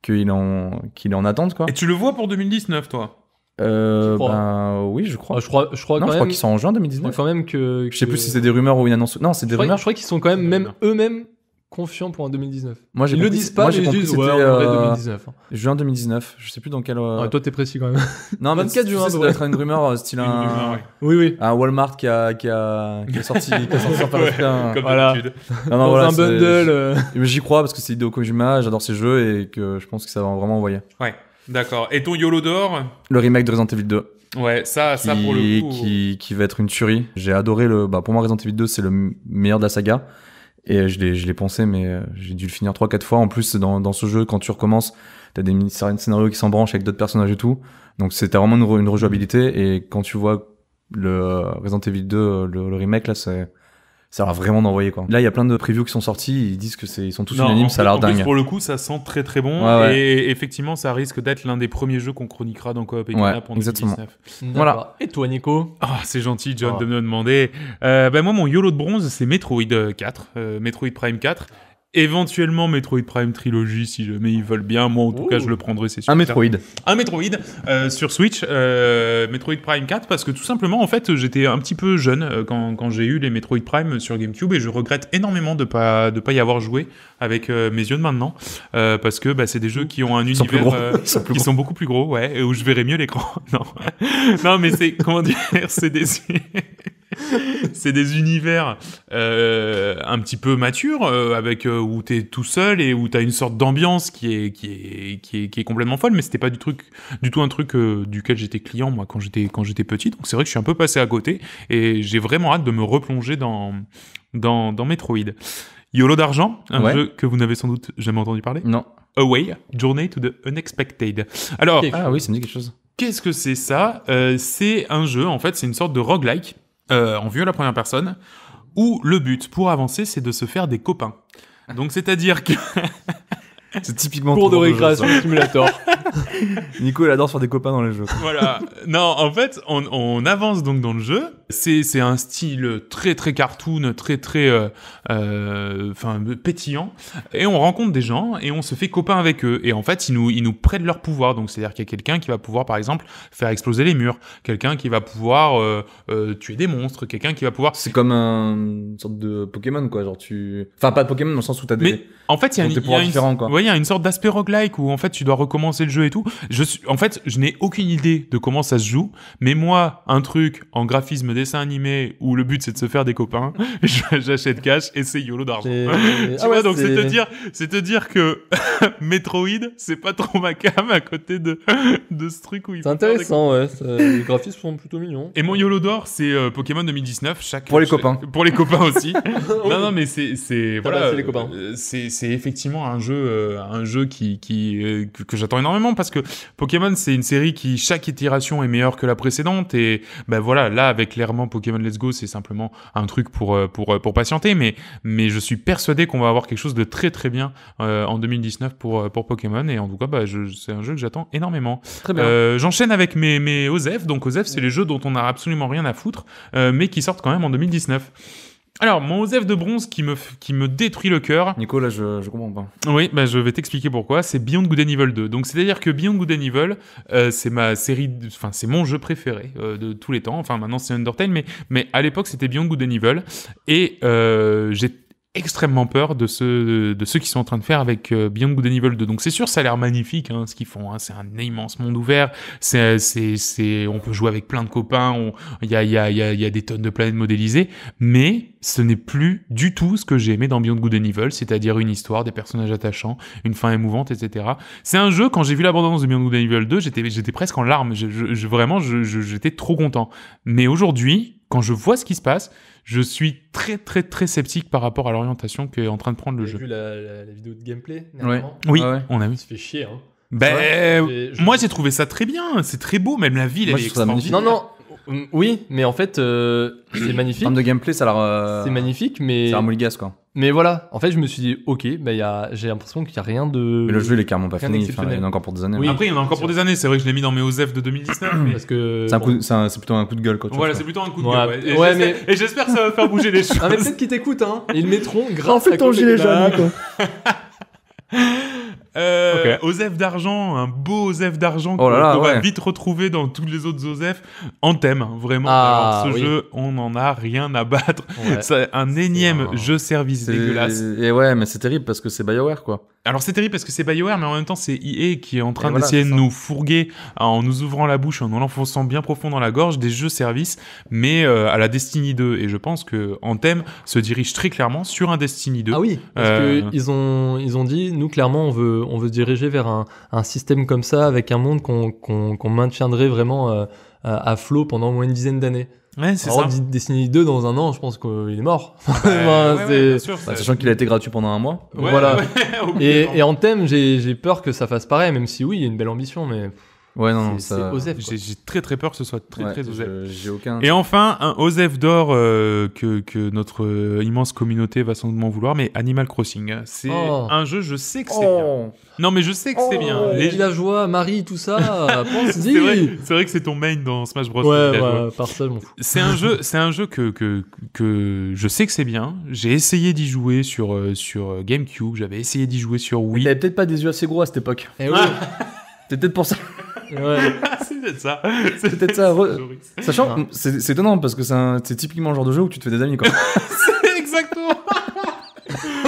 qu'il en, qu'il en attende, quoi. Et tu le vois pour 2019, toi euh, ben, oui, je crois. Ah, je crois, je crois, non, je crois qu'ils sont en juin 2019. Je ne quand même que, Je sais plus si c'est des rumeurs ou une annonce. Non, c'est des je rumeurs. je crois qu'ils sont quand même, même eux-mêmes confiant pour un 2019. Moi, j'ai Ils le disent pas, moi, j'ai mais ils c'était, 2019. Euh, hein. Juin 2019, je sais plus dans quel. euh, ah, toi, t'es précis quand même. non, 24 juin, ça doit être une rumeur euh, style un, oui, oui. un Walmart qui a, qui a, qui a sorti, qui a sorti un- Comme d'habitude. Dans un bundle. J'y crois parce que c'est Hideo Kojima, j'adore ses jeux et que je pense que ça va vraiment envoyer. Ouais, d'accord. Et ton YOLO d'or Le remake de Resident Evil 2, Ouais, ça, ça pour le coup. qui, qui va être une tuerie. J'ai adoré le. Bah, pour moi, Resident Evil 2, c'est le meilleur de la saga. Et euh, je l'ai, je l'ai pensé, mais euh, j'ai dû le finir trois quatre fois. En plus, dans, dans ce jeu, quand tu recommences, t'as des scénarios qui s'embranchent avec d'autres personnages et tout. Donc c'était vraiment une, une, rejouabilité. Et quand tu vois le euh, Resident Evil 2, le remake, là, c'est ça a l'air vraiment d'envoyer quoi. Là, il y a plein de previews qui sont sortis, ils disent que c'est, ils sont tous unanimes, ça a l'air dingue. Plus, pour le coup, ça sent très très bon et effectivement, ça risque d'être l'un des premiers jeux qu'on chroniquera dans Coop et ouais, 2019. Voilà. Et toi, Nico ah, c'est gentil, John, oh. de me demander. Euh, ben, moi, mon YOLO de bronze, c'est Metroid 4, euh, euh, Metroid Prime 4 éventuellement Metroid Prime Trilogy si jamais ils veulent bien. Moi, en tout cas, je le prendrai, c'est sûr. Un Metroid. Un Metroid euh, sur Switch, euh, Metroid Prime 4, parce que tout simplement, en fait, j'étais un petit peu jeune euh, quand, j'ai eu les Metroid Prime sur GameCube et je regrette énormément de pas de pas y avoir joué avec mes yeux de maintenant, parce que bah, c'est des jeux qui ont un univers qui sont beaucoup plus gros, ouais, et où je verrai mieux l'écran. non, non, mais c'est comment dire, c'est des c'est des univers un petit peu matures avec où t'es tout seul et où t'as une sorte d'ambiance qui est, qui, est, qui, est, complètement folle, mais c'était pas du, truc, du tout un truc euh, duquel j'étais client, moi, quand j'étais, quand j'étais petit. Donc c'est vrai que je suis un peu passé à côté et j'ai vraiment hâte de me replonger dans, dans, Metroid. YOLO d'argent, un jeu que vous n'avez sans doute jamais entendu parler. Non. Away, Journey to the Unexpected. Alors. Ah oui, ça me dit quelque chose. Qu'est-ce que c'est ça euh, C'est un jeu, en fait, c'est une sorte de roguelike, euh, en vue à la première personne, où le but pour avancer, c'est de se faire des copains. Donc c'est-à-dire que c'est typiquement cours de récréation simulator. Nico il adore se faire des copains dans les jeux. Voilà. Non, en fait, on, on avance donc dans le jeu c'est un style très très cartoon, très très euh, euh, enfin pétillant. Et on rencontre des gens et on se fait copain avec eux. Et en fait, ils nous ils nous prêtent leur pouvoir. Donc c'est-à-dire qu'il y a quelqu'un qui va pouvoir par exemple faire exploser les murs, quelqu'un qui va pouvoir euh, tuer des monstres, quelqu'un qui va pouvoir. C'est comme un... une sorte de Pokémon quoi, genre tu. Enfin pas de Pokémon dans le sens où tu as des. Mais en fait, il y a, une, y a une sorte d'aspect roguelike où en fait tu dois recommencer le jeu et tout. Je suis... en fait, je n'ai aucune idée de comment ça se joue, mais moi un truc en graphisme dessin animé où le but c'est de se faire des copains, j'achète cash et c'est YOLO d'argent. Ah donc c'est te dire, c'est te dire que Metroid, c'est pas trop ma cam à côté de, de ce truc où il C'est intéressant, ouais. Les graphismes sont plutôt mignons. Et mon YOLO d'or, c'est euh, Pokémon 2019. Chaque, pour les copains. Pour les copains aussi. non, non, mais c'est, c'est, voilà. les copains. Euh, c'est, c'est effectivement un jeu, euh, un jeu qui, qui, que, j'attends énormément parce que Pokémon, c'est une série qui, chaque itération est meilleure que la précédente et, ben voilà, là, avec les Pokémon Let's Go, c'est simplement un truc pour, euh, pour, euh, pour patienter, mais, mais je suis persuadé qu'on va avoir quelque chose de très très bien euh, en 2019 pour, pour Pokémon, et en tout cas, bah, c'est un jeu que j'attends énormément. J'enchaîne avec mes, mes OZEF, donc OZEF, c'est les jeux dont on n'a absolument rien à foutre, mais qui sortent quand même en 2019. Alors, mon osef de bronze qui me, qui me détruit le cœur. Nico, là, je, je comprends pas. Oui, bah, je vais t'expliquer pourquoi. C'est Beyond Good and Evil 2. Donc, c'est-à-dire que Beyond Good and Evil, euh, c'est ma série, enfin, c'est mon jeu préféré euh, de tous les temps. Enfin, maintenant, c'est Undertale, mais, mais à l'époque, c'était Beyond Good and Evil. Et euh, j'ai extrêmement peur de ce, de ceux qui sont en train de faire avec euh, Beyond Good and Evil 2. Donc c'est sûr, ça a l'air magnifique hein, ce qu'ils font. Hein. C'est un immense monde ouvert. c'est, on peut jouer avec plein de copains. Il y a, des tonnes de planètes modélisées. Mais ce n'est plus du tout ce que j'ai aimé dans Beyond Good and Evil, c'est-à-dire une histoire, des personnages attachants, une fin émouvante, etc. C'est un jeu, quand j'ai vu l'abondance de Beyond Good and Evil 2, j'étais, j'étais presque en larmes. Je, vraiment, j'étais trop content. Mais aujourd'hui, quand je vois ce qui se passe, je suis très très très sceptique par rapport à l'orientation qu'est en train de prendre le jeu. as vu la, vidéo de gameplay Oui, on a vu. Ça fait chier. Hein. Ben, moi j'ai trouvé ça très bien, c'est très beau, même la ville elle est ça magnifique. Non non, oui, mais en fait euh, c'est magnifique. En termes de gameplay, ça a l'air. Euh, c'est magnifique, mais. C'est un mouligas quoi. Mais voilà, en fait, je me suis dit, ok, bah, j'ai l'impression qu'il n'y a rien de. Mais le jeu, il est carrément pas fini. il y en a encore pour des années. Oui. Hein. Après, il y en a encore pour des années. C'est vrai que je l'ai mis dans mes OSEF de 2019. Parce que. C'est, un plutôt un coup de gueule, quoi. Voilà, c'est plutôt un coup de gueule. Ouais. Et, j'espère, mais... que ça va faire bouger les choses. Ah, mais peut-être qu'ils t'écoutent, hein. Ils mettront grave. En fait, ton gilet jaune, Euh, Osef d'argent, un beau Osef d'argent oh qu'on va vite retrouver dans tous les autres Osef. En hein, thème, vraiment. Ah, ce jeu, on n'en a rien à battre. C'est un énième jeu service dégueulasse. Et ouais, mais c'est terrible parce que c'est BioWare quoi. Alors c'est terrible parce que c'est BioWare, mais en même temps c'est EA qui est en train d'essayer de nous fourguer en nous ouvrant la bouche, en nous l'enfonçant bien profond dans la gorge des jeux services, mais euh, à la Destiny 2. Et je pense que thème se dirige très clairement sur un Destiny 2. Ah oui, parce euh, qu'ils ont, ils ont dit, nous clairement on veut, on veut se diriger vers un, système comme ça, avec un monde qu'on maintiendrait vraiment euh, à flot pendant au moins une dizaine d'années. Ouais, c'est Destiny 2 dans un an, je pense qu'il est mort. sachant qu'il a été gratuit pendant un mois. voilà. et, et en thème, j'ai peur que ça fasse pareil, même si oui, il y a une belle ambition, mais. Ouais, non, c'est J'ai très très peur que ce soit très très Osef. J'ai aucun. Et enfin, un Osef d'or euh, que, que, notre euh, immense communauté va sans doute m'en vouloir, mais Animal Crossing. Hein. C'est oh. un jeu, je sais que c'est bien. Oh. Non, mais je sais que c'est oh. bien. Les villageois, Marie, tout ça, pense-y. c'est vrai, que c'est ton main dans Smash Bros. Ouais, par ça, C'est un jeu, c'est un jeu que, que, que je sais que c'est bien. J'ai essayé d'y jouer sur, euh, sur GameCube, j'avais essayé d'y jouer sur Wii. T'avais peut-être pas des yeux assez gros à cette époque. et ah. oui. peut-être pour ça. c'est peut-être ça. C'est peut-être ça. Sachant, ah. c'est étonnant parce que c'est typiquement le genre de jeu où tu te fais des amis, quoi. exactement.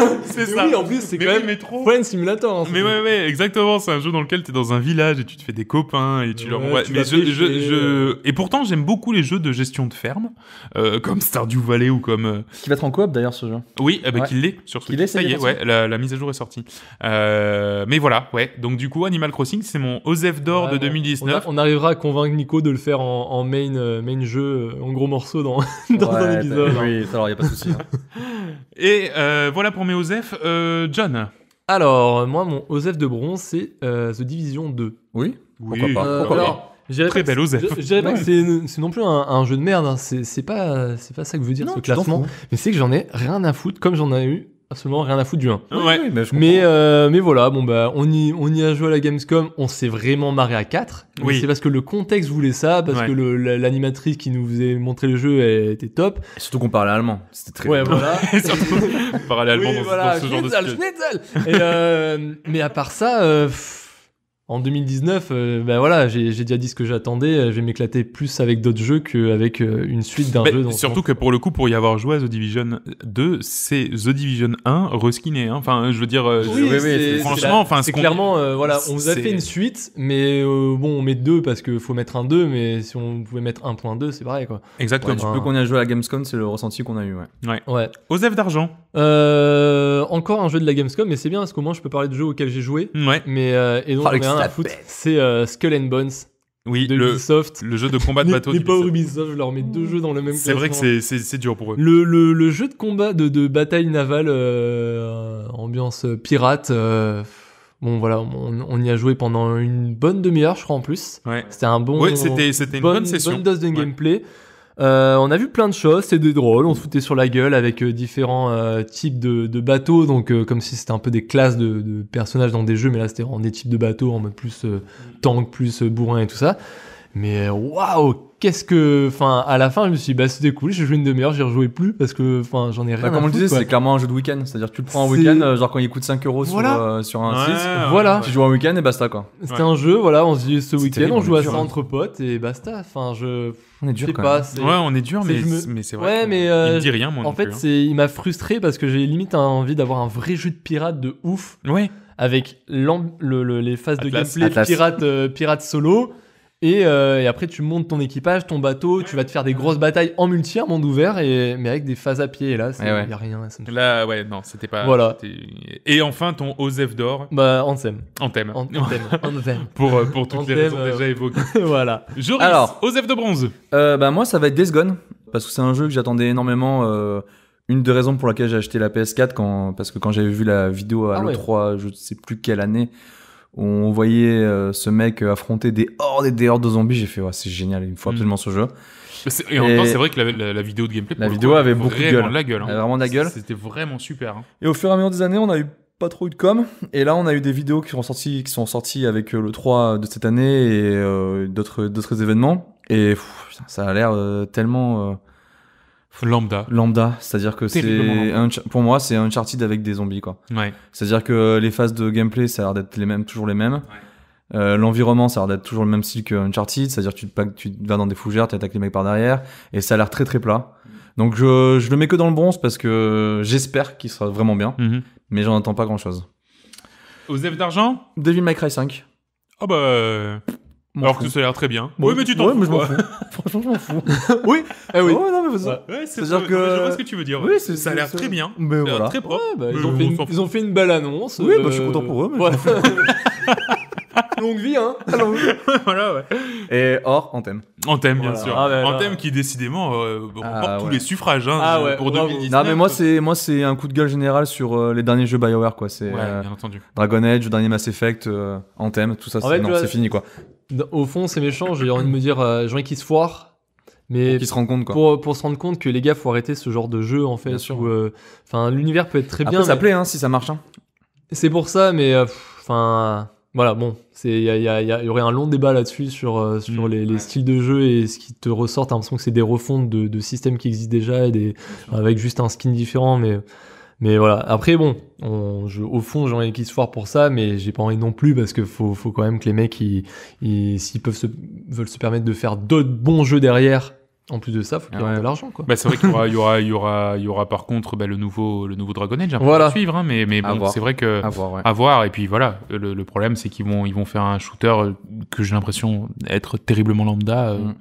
c'est ça. Oui, en plus, c'est quand même un Simulator. Hein, mais ouais, exactement. C'est un jeu dans lequel tu es dans un village et tu te fais des copains et tu leur. mais je, euh. Et pourtant, j'aime beaucoup les jeux de gestion de ferme, euh, comme Stardew Valley ou comme. Euh, qui va être en coop d'ailleurs ce jeu. Oui, euh, bah, ben, qu'il l'est sur Switch. ça y est, la, mise à jour est sortie. mais voilà, ouais. Donc du coup, Animal Crossing, c'est mon Osef d'or de 2019. On, arrivera à convaincre Nico de le faire en, main, main jeu, en gros morceau dans, un épisode. Hein. Oui, alors il y a pas de souci. Hein. Et euh, voilà pour mes OZF. Euh, John Alors, moi, mon OZF de bronze, c'est euh, The Division 2. Oui, pourquoi pas, Très pas belle Je, dirais pas que c'est non plus un, jeu de merde. Hein. C'est pas, pas ça que veut dire ce classement. Mais c'est que j'en ai rien à foutre, comme j'en ai eu absolument rien à foutre du 1. mais, euh, mais voilà, bon bah on y, on y a joué à la Gamescom, on s'est vraiment marré à 4. Oui. C'est parce que le contexte voulait ça, parce que l'animatrice qui nous faisait montrer le jeu était top. surtout qu'on parlait allemand, c'était très Ouais, voilà. surtout on parlait allemand dans, voilà. ce Schnitzel, Schnitzel. Et, euh, mais à part ça, euh en 2019, euh, ben voilà, j'ai déjà dit ce que j'attendais. Euh, je vais m'éclater plus avec d'autres jeux qu'avec euh, une suite d'un jeu. surtout que pour le coup, pour y avoir joué à The Division 2, c'est The Division 1 reskiné. Hein. Enfin, je veux dire, oui, franchement, enfin, c'est clairement, voilà, on vous a fait une suite, mais bon, on met deux parce que faut mettre un 2, mais si on pouvait mettre un 1.2, c'est pareil quoi. Exactement. Tu peux qu'on ait joué à la Gamescom, c'est le ressenti qu'on a eu. Ouais. Ouais. d'argent. encore un jeu de la Gamescom, mais c'est bien parce qu'au moins je peux parler de jeux auxquels j'ai joué. Ouais. Mais et donc, c'est euh, Skull and Bones. Oui, le, Ubisoft. le jeu de combat de bateau. Les pauvres Ubisoft, je leur mets deux jeux dans le même C'est vrai que c'est dur pour eux. Le, le, jeu de combat, de, de bataille navale, euh, ambiance pirate. Euh, bon, voilà, on, y a joué pendant une bonne demi-heure, je crois, en plus. Ouais. C'était un bon. c'était une bonne, session. bonne dose de gameplay. Euh, on a vu plein de choses, c'était drôle on se foutait sur la gueule avec euh, différents euh, types de, bateaux, donc comme si c'était un peu des classes de, personnages dans des jeux, mais là c'était en des types de bateaux, en mode plus tank, plus bourrin et tout ça. Mais waouh, qu'est-ce que, enfin, à la fin je me suis dit bah c'était cool, j'ai joué une demi-heure, j'ai rejoué plus parce que, enfin, j'en ai bah, rien. comme à on le disait, c'est clairement un jeu de week-end, c'est-à-dire tu le prends un week-end, genre quand il coûte 5 euros sur, un voilà, tu joues un week-end et basta quoi. C'était un jeu, voilà, on se dit ce week-end on joue à ça entre potes et basta. Enfin je on est dur Ouais, on est dur, mais, c'est vrai. mais il euh, dit rien, En fait, hein. c'est il m'a frustré parce que j'ai limite envie d'avoir un vrai jeu de pirate de ouf. Ouais. Avec les phases de gameplay pirate, euh, pirate solo euh, et, après, tu montes ton équipage, ton bateau, tu vas te faire des grosses batailles en multi, en monde ouvert, et, mais avec des phases à pied. Et là, eh il n'y a rien. Ça Là, ouais, non, c'était pas. Voilà. Et enfin, ton Osef d'or. Bah, Anthem. thème. Anthem. Anthem. pour, euh, pour toutes les raisons déjà euh, évoquées. voilà. Alors, Osef de bronze. bah, moi, ça va être Days Gone, parce que c'est un jeu que j'attendais énormément. Une des raisons pour laquelle j'ai acheté la PS4, quand, parce que quand j'avais vu la vidéo à ah lo 3 je ne sais plus quelle année, on voyait euh, ce mec euh, affronter des hordes et des hordes de zombies. J'ai fait, ouais, c'est génial, il me faut hmm. absolument ce jeu. Et, en même temps, c'est vrai que la, vidéo de gameplay, la vidéo avait beaucoup de gueule. La gueule hein. Vraiment de la gueule. C'était vraiment super. Hein. Et au fur et à mesure des années, on n'a eu pas trop eu de com. Et là, on a eu des vidéos qui sont sorties, qui sont sorties avec euh, le 3 de cette année et d'autres, d'autres événements. Et ça a l'air tellement Lambda. Lambda, c'est-à-dire que c'est pour moi c'est Uncharted avec des zombies quoi. C'est-à-dire que euh, les phases de gameplay ça a l'air d'être les mêmes, toujours les mêmes. Euh, l'environnement ça a l'air d'être toujours le même style que Uncharted, c'est-à-dire tu tu vas dans des fougères, tu attaques les mecs par derrière et ça a l'air très très plat. Mm. Donc je, le mets que dans le bronze parce que j'espère qu'il sera vraiment bien, mm-hmm. mais j'en attends pas grand-chose. Aux d'argent Devil May Cry 5. Oh bah euh, alors que ça a l'air très bien. oui, mais tu t'en fous. Franchement, je m'en fous. oui, eh oui. Oh, non, mais ça. Ouais, c'est dire que. Je vois ce que tu veux dire. Oui, ça a l'air très bien. Mais Très propre. Bah, ils, ont fait une, belle annonce. Oui, bah, je suis euh, content pour eux. Mais Longue vie, hein Voilà, ouais. Et or, En thème, bien sûr. Ah, thème qui, décidément, euh, remporte ah, tous les suffrages hein, ah, euh, pour 2019. Non mais moi c'est moi c'est un coup de gueule général sur euh, les derniers jeux Bioware quoi. C'est bien entendu. Dragon Age, le dernier Mass Effect, en thème, tout ça. c'est- fini quoi. Au fond, c'est méchant. J'ai envie de me dire, euh, qu'ils qui se foirent. Mais se rendent compte pour, pour se rendre compte que les gars, faut arrêter ce genre de jeu en fait. sûr. Enfin, l'univers peut être très bien. ça plaît hein, si ça marche. Hein. C'est pour ça, mais enfin, voilà, bon, il y, y, il y, aurait un long débat là-dessus sur, euh, sur mm. les, les styles de jeu et ce qui te ressort. T'as l'impression que c'est des refontes de, de, systèmes qui existent déjà et des, avec juste un skin différent, mais, mais voilà. Après, bon, je, au fond, j'ai envie qu'ils se foirent pour ça, mais j'ai pas envie non plus parce que faut, faut quand même que les mecs, s'ils peuvent se, veulent se permettre de faire d'autres bons jeux derrière, en plus de ça, il faut qu'il y ait de l'argent. Bah, c'est vrai qu'il y aura, y, aura, y aura par contre bah, le, nouveau, le nouveau Dragon Age hein, voilà. à suivre, hein, mais, mais c'est vrai que à voir, Et puis voilà, le, problème c'est qu'ils vont, ils vont faire un shooter euh, que j'ai l'impression être terriblement lambda. Euh. Mm.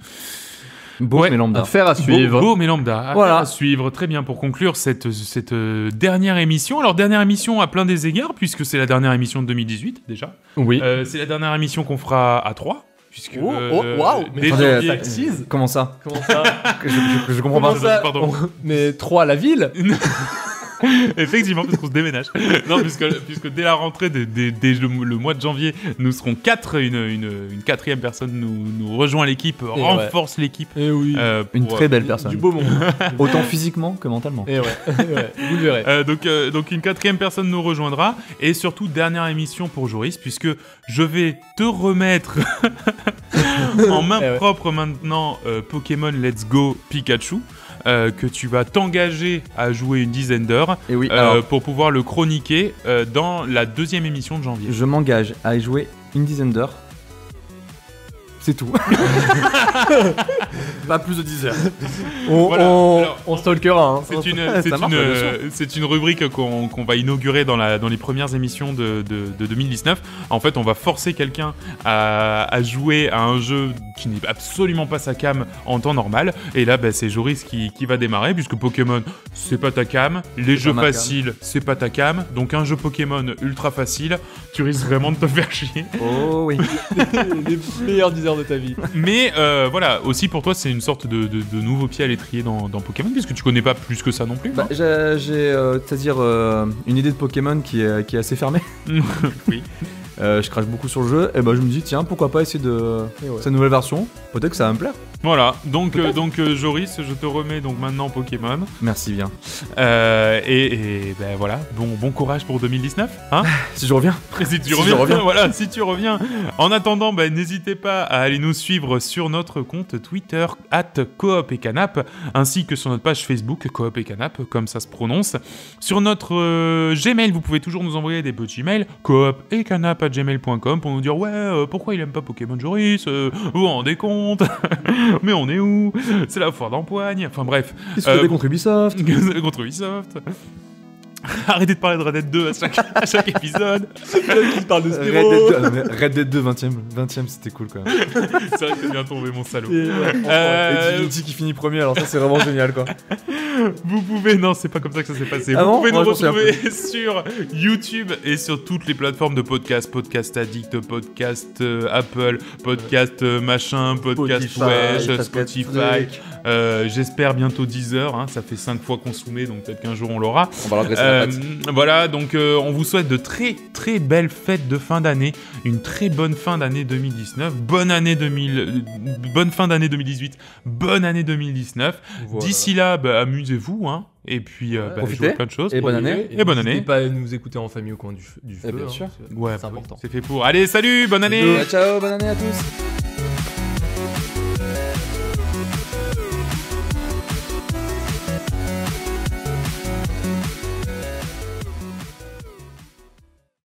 Beau mais lambda. Affaire à suivre. Beau, mais lambda. voilà. à suivre. Très bien. Pour conclure cette, cette euh, dernière émission. Alors, dernière émission à plein des égards, puisque c'est la dernière émission de 2018 déjà. Oui. c'est la dernière émission qu'on fera à 3 puisque oh, oh, euh, wow. mais euh, comment ça Comment ça je, je, je, comprends comment pas. Ça, Pardon. mais 3 à la ville Effectivement, puisqu'on se déménage. Non, puisque, dès la rentrée, dès, le, mois de janvier, nous serons quatre. Une, quatrième personne nous, nous rejoint l'équipe, renforce l'équipe. l'équipe. Eh oui. Euh, une très belle euh, personne. Du beau monde. Autant physiquement que mentalement. Et eh eh ouais. Vous le verrez. Euh, donc, donc une quatrième personne nous rejoindra. Et surtout, dernière émission pour Joris, puisque je vais te remettre en main propre maintenant Pokémon Let's Go Pikachu. Euh, que tu vas t'engager à jouer une dizaine d'heures euh, pour pouvoir le chroniquer euh, dans la deuxième émission de janvier. Je m'engage à y jouer une dizaine d'heures c'est tout. Pas plus de 10 heures. On, C'est une, une, rubrique qu'on va inaugurer dans, la, dans les premières émissions de, 2019. En fait, on va forcer quelqu'un à, jouer à un jeu qui n'est absolument pas sa cam en temps normal. Et là, bah, c'est Joris qui, va démarrer, puisque Pokémon, c'est pas ta cam. Les jeux faciles, c'est pas ta cam. Donc, un jeu Pokémon ultra facile, tu risques vraiment de te faire chier. Oh oui. les meilleurs 10 heures ta vie. Mais euh, voilà, aussi pour toi, c'est une sorte de, nouveau pied à l'étrier dans, Pokémon, puisque tu connais pas plus que ça non plus. Bah, j'ai, euh, euh, c'est-à-dire, une idée de Pokémon qui est, qui est assez fermée. oui. Euh, je crache beaucoup sur le jeu, et eh ben je me dis tiens pourquoi pas essayer de cette sa nouvelle version, peut-être que ça va me plaire. Voilà, donc euh, donc euh, Joris, je te remets donc maintenant Pokémon. Merci bien. et, ben voilà, bon bon courage pour 2019, hein Si je reviens. si tu reviens, voilà, si tu reviens. En attendant, ben n'hésitez pas à aller nous suivre sur notre compte Twitter @coop et canap, ainsi que sur notre page Facebook coop et canap, comme ça se prononce. Sur notre Gmail, vous pouvez toujours nous envoyer des petits mails coop et canap gmail.com pour nous dire ouais euh, pourquoi il aime pas Pokémon Joris, euh, vous vous rendez compte Mais on est où C'est la foire d'empoigne. Enfin bref. Qu'est-ce que euh, contre Ubisoft Contre Ubisoft. Arrêtez de parler de Red Dead 2 à chaque, épisode. de Red Dead 2, Red Dead 20 e c'était cool quand même. c'est vrai que bien tombé, mon salaud. Euh, et, euh... qu'il qui finit premier, alors ça c'est vraiment génial quoi. Vous pouvez, non, c'est pas comme ça que ça s'est passé. Ah Vous pouvez nous retrouver sur YouTube et sur toutes les plateformes de podcast Podcast Addict, Podcast euh, Apple, Podcast euh, Machin, Podcast Wesh, Spotify. J'espère bientôt 10 h hein. ça fait 5 fois consommé, donc peut-être qu'un jour on l'aura. On va euh, voilà, donc euh, on vous souhaite de très très belles fêtes de fin d'année, une très bonne fin d'année 2019, bonne année 2000, euh, bonne fin d'année 2018, bonne année 2019. D'ici là, bah, amusez-vous, hein. Et puis, bah, profitez. plein de choses. Et bonne année. Et, bonne année. pas nous écouter en famille au coin du, eh, feu. bien hein, sûr. Ouais, c'est important. C'est fait pour. Allez, salut, bonne année. Ciao, bonne année à tous.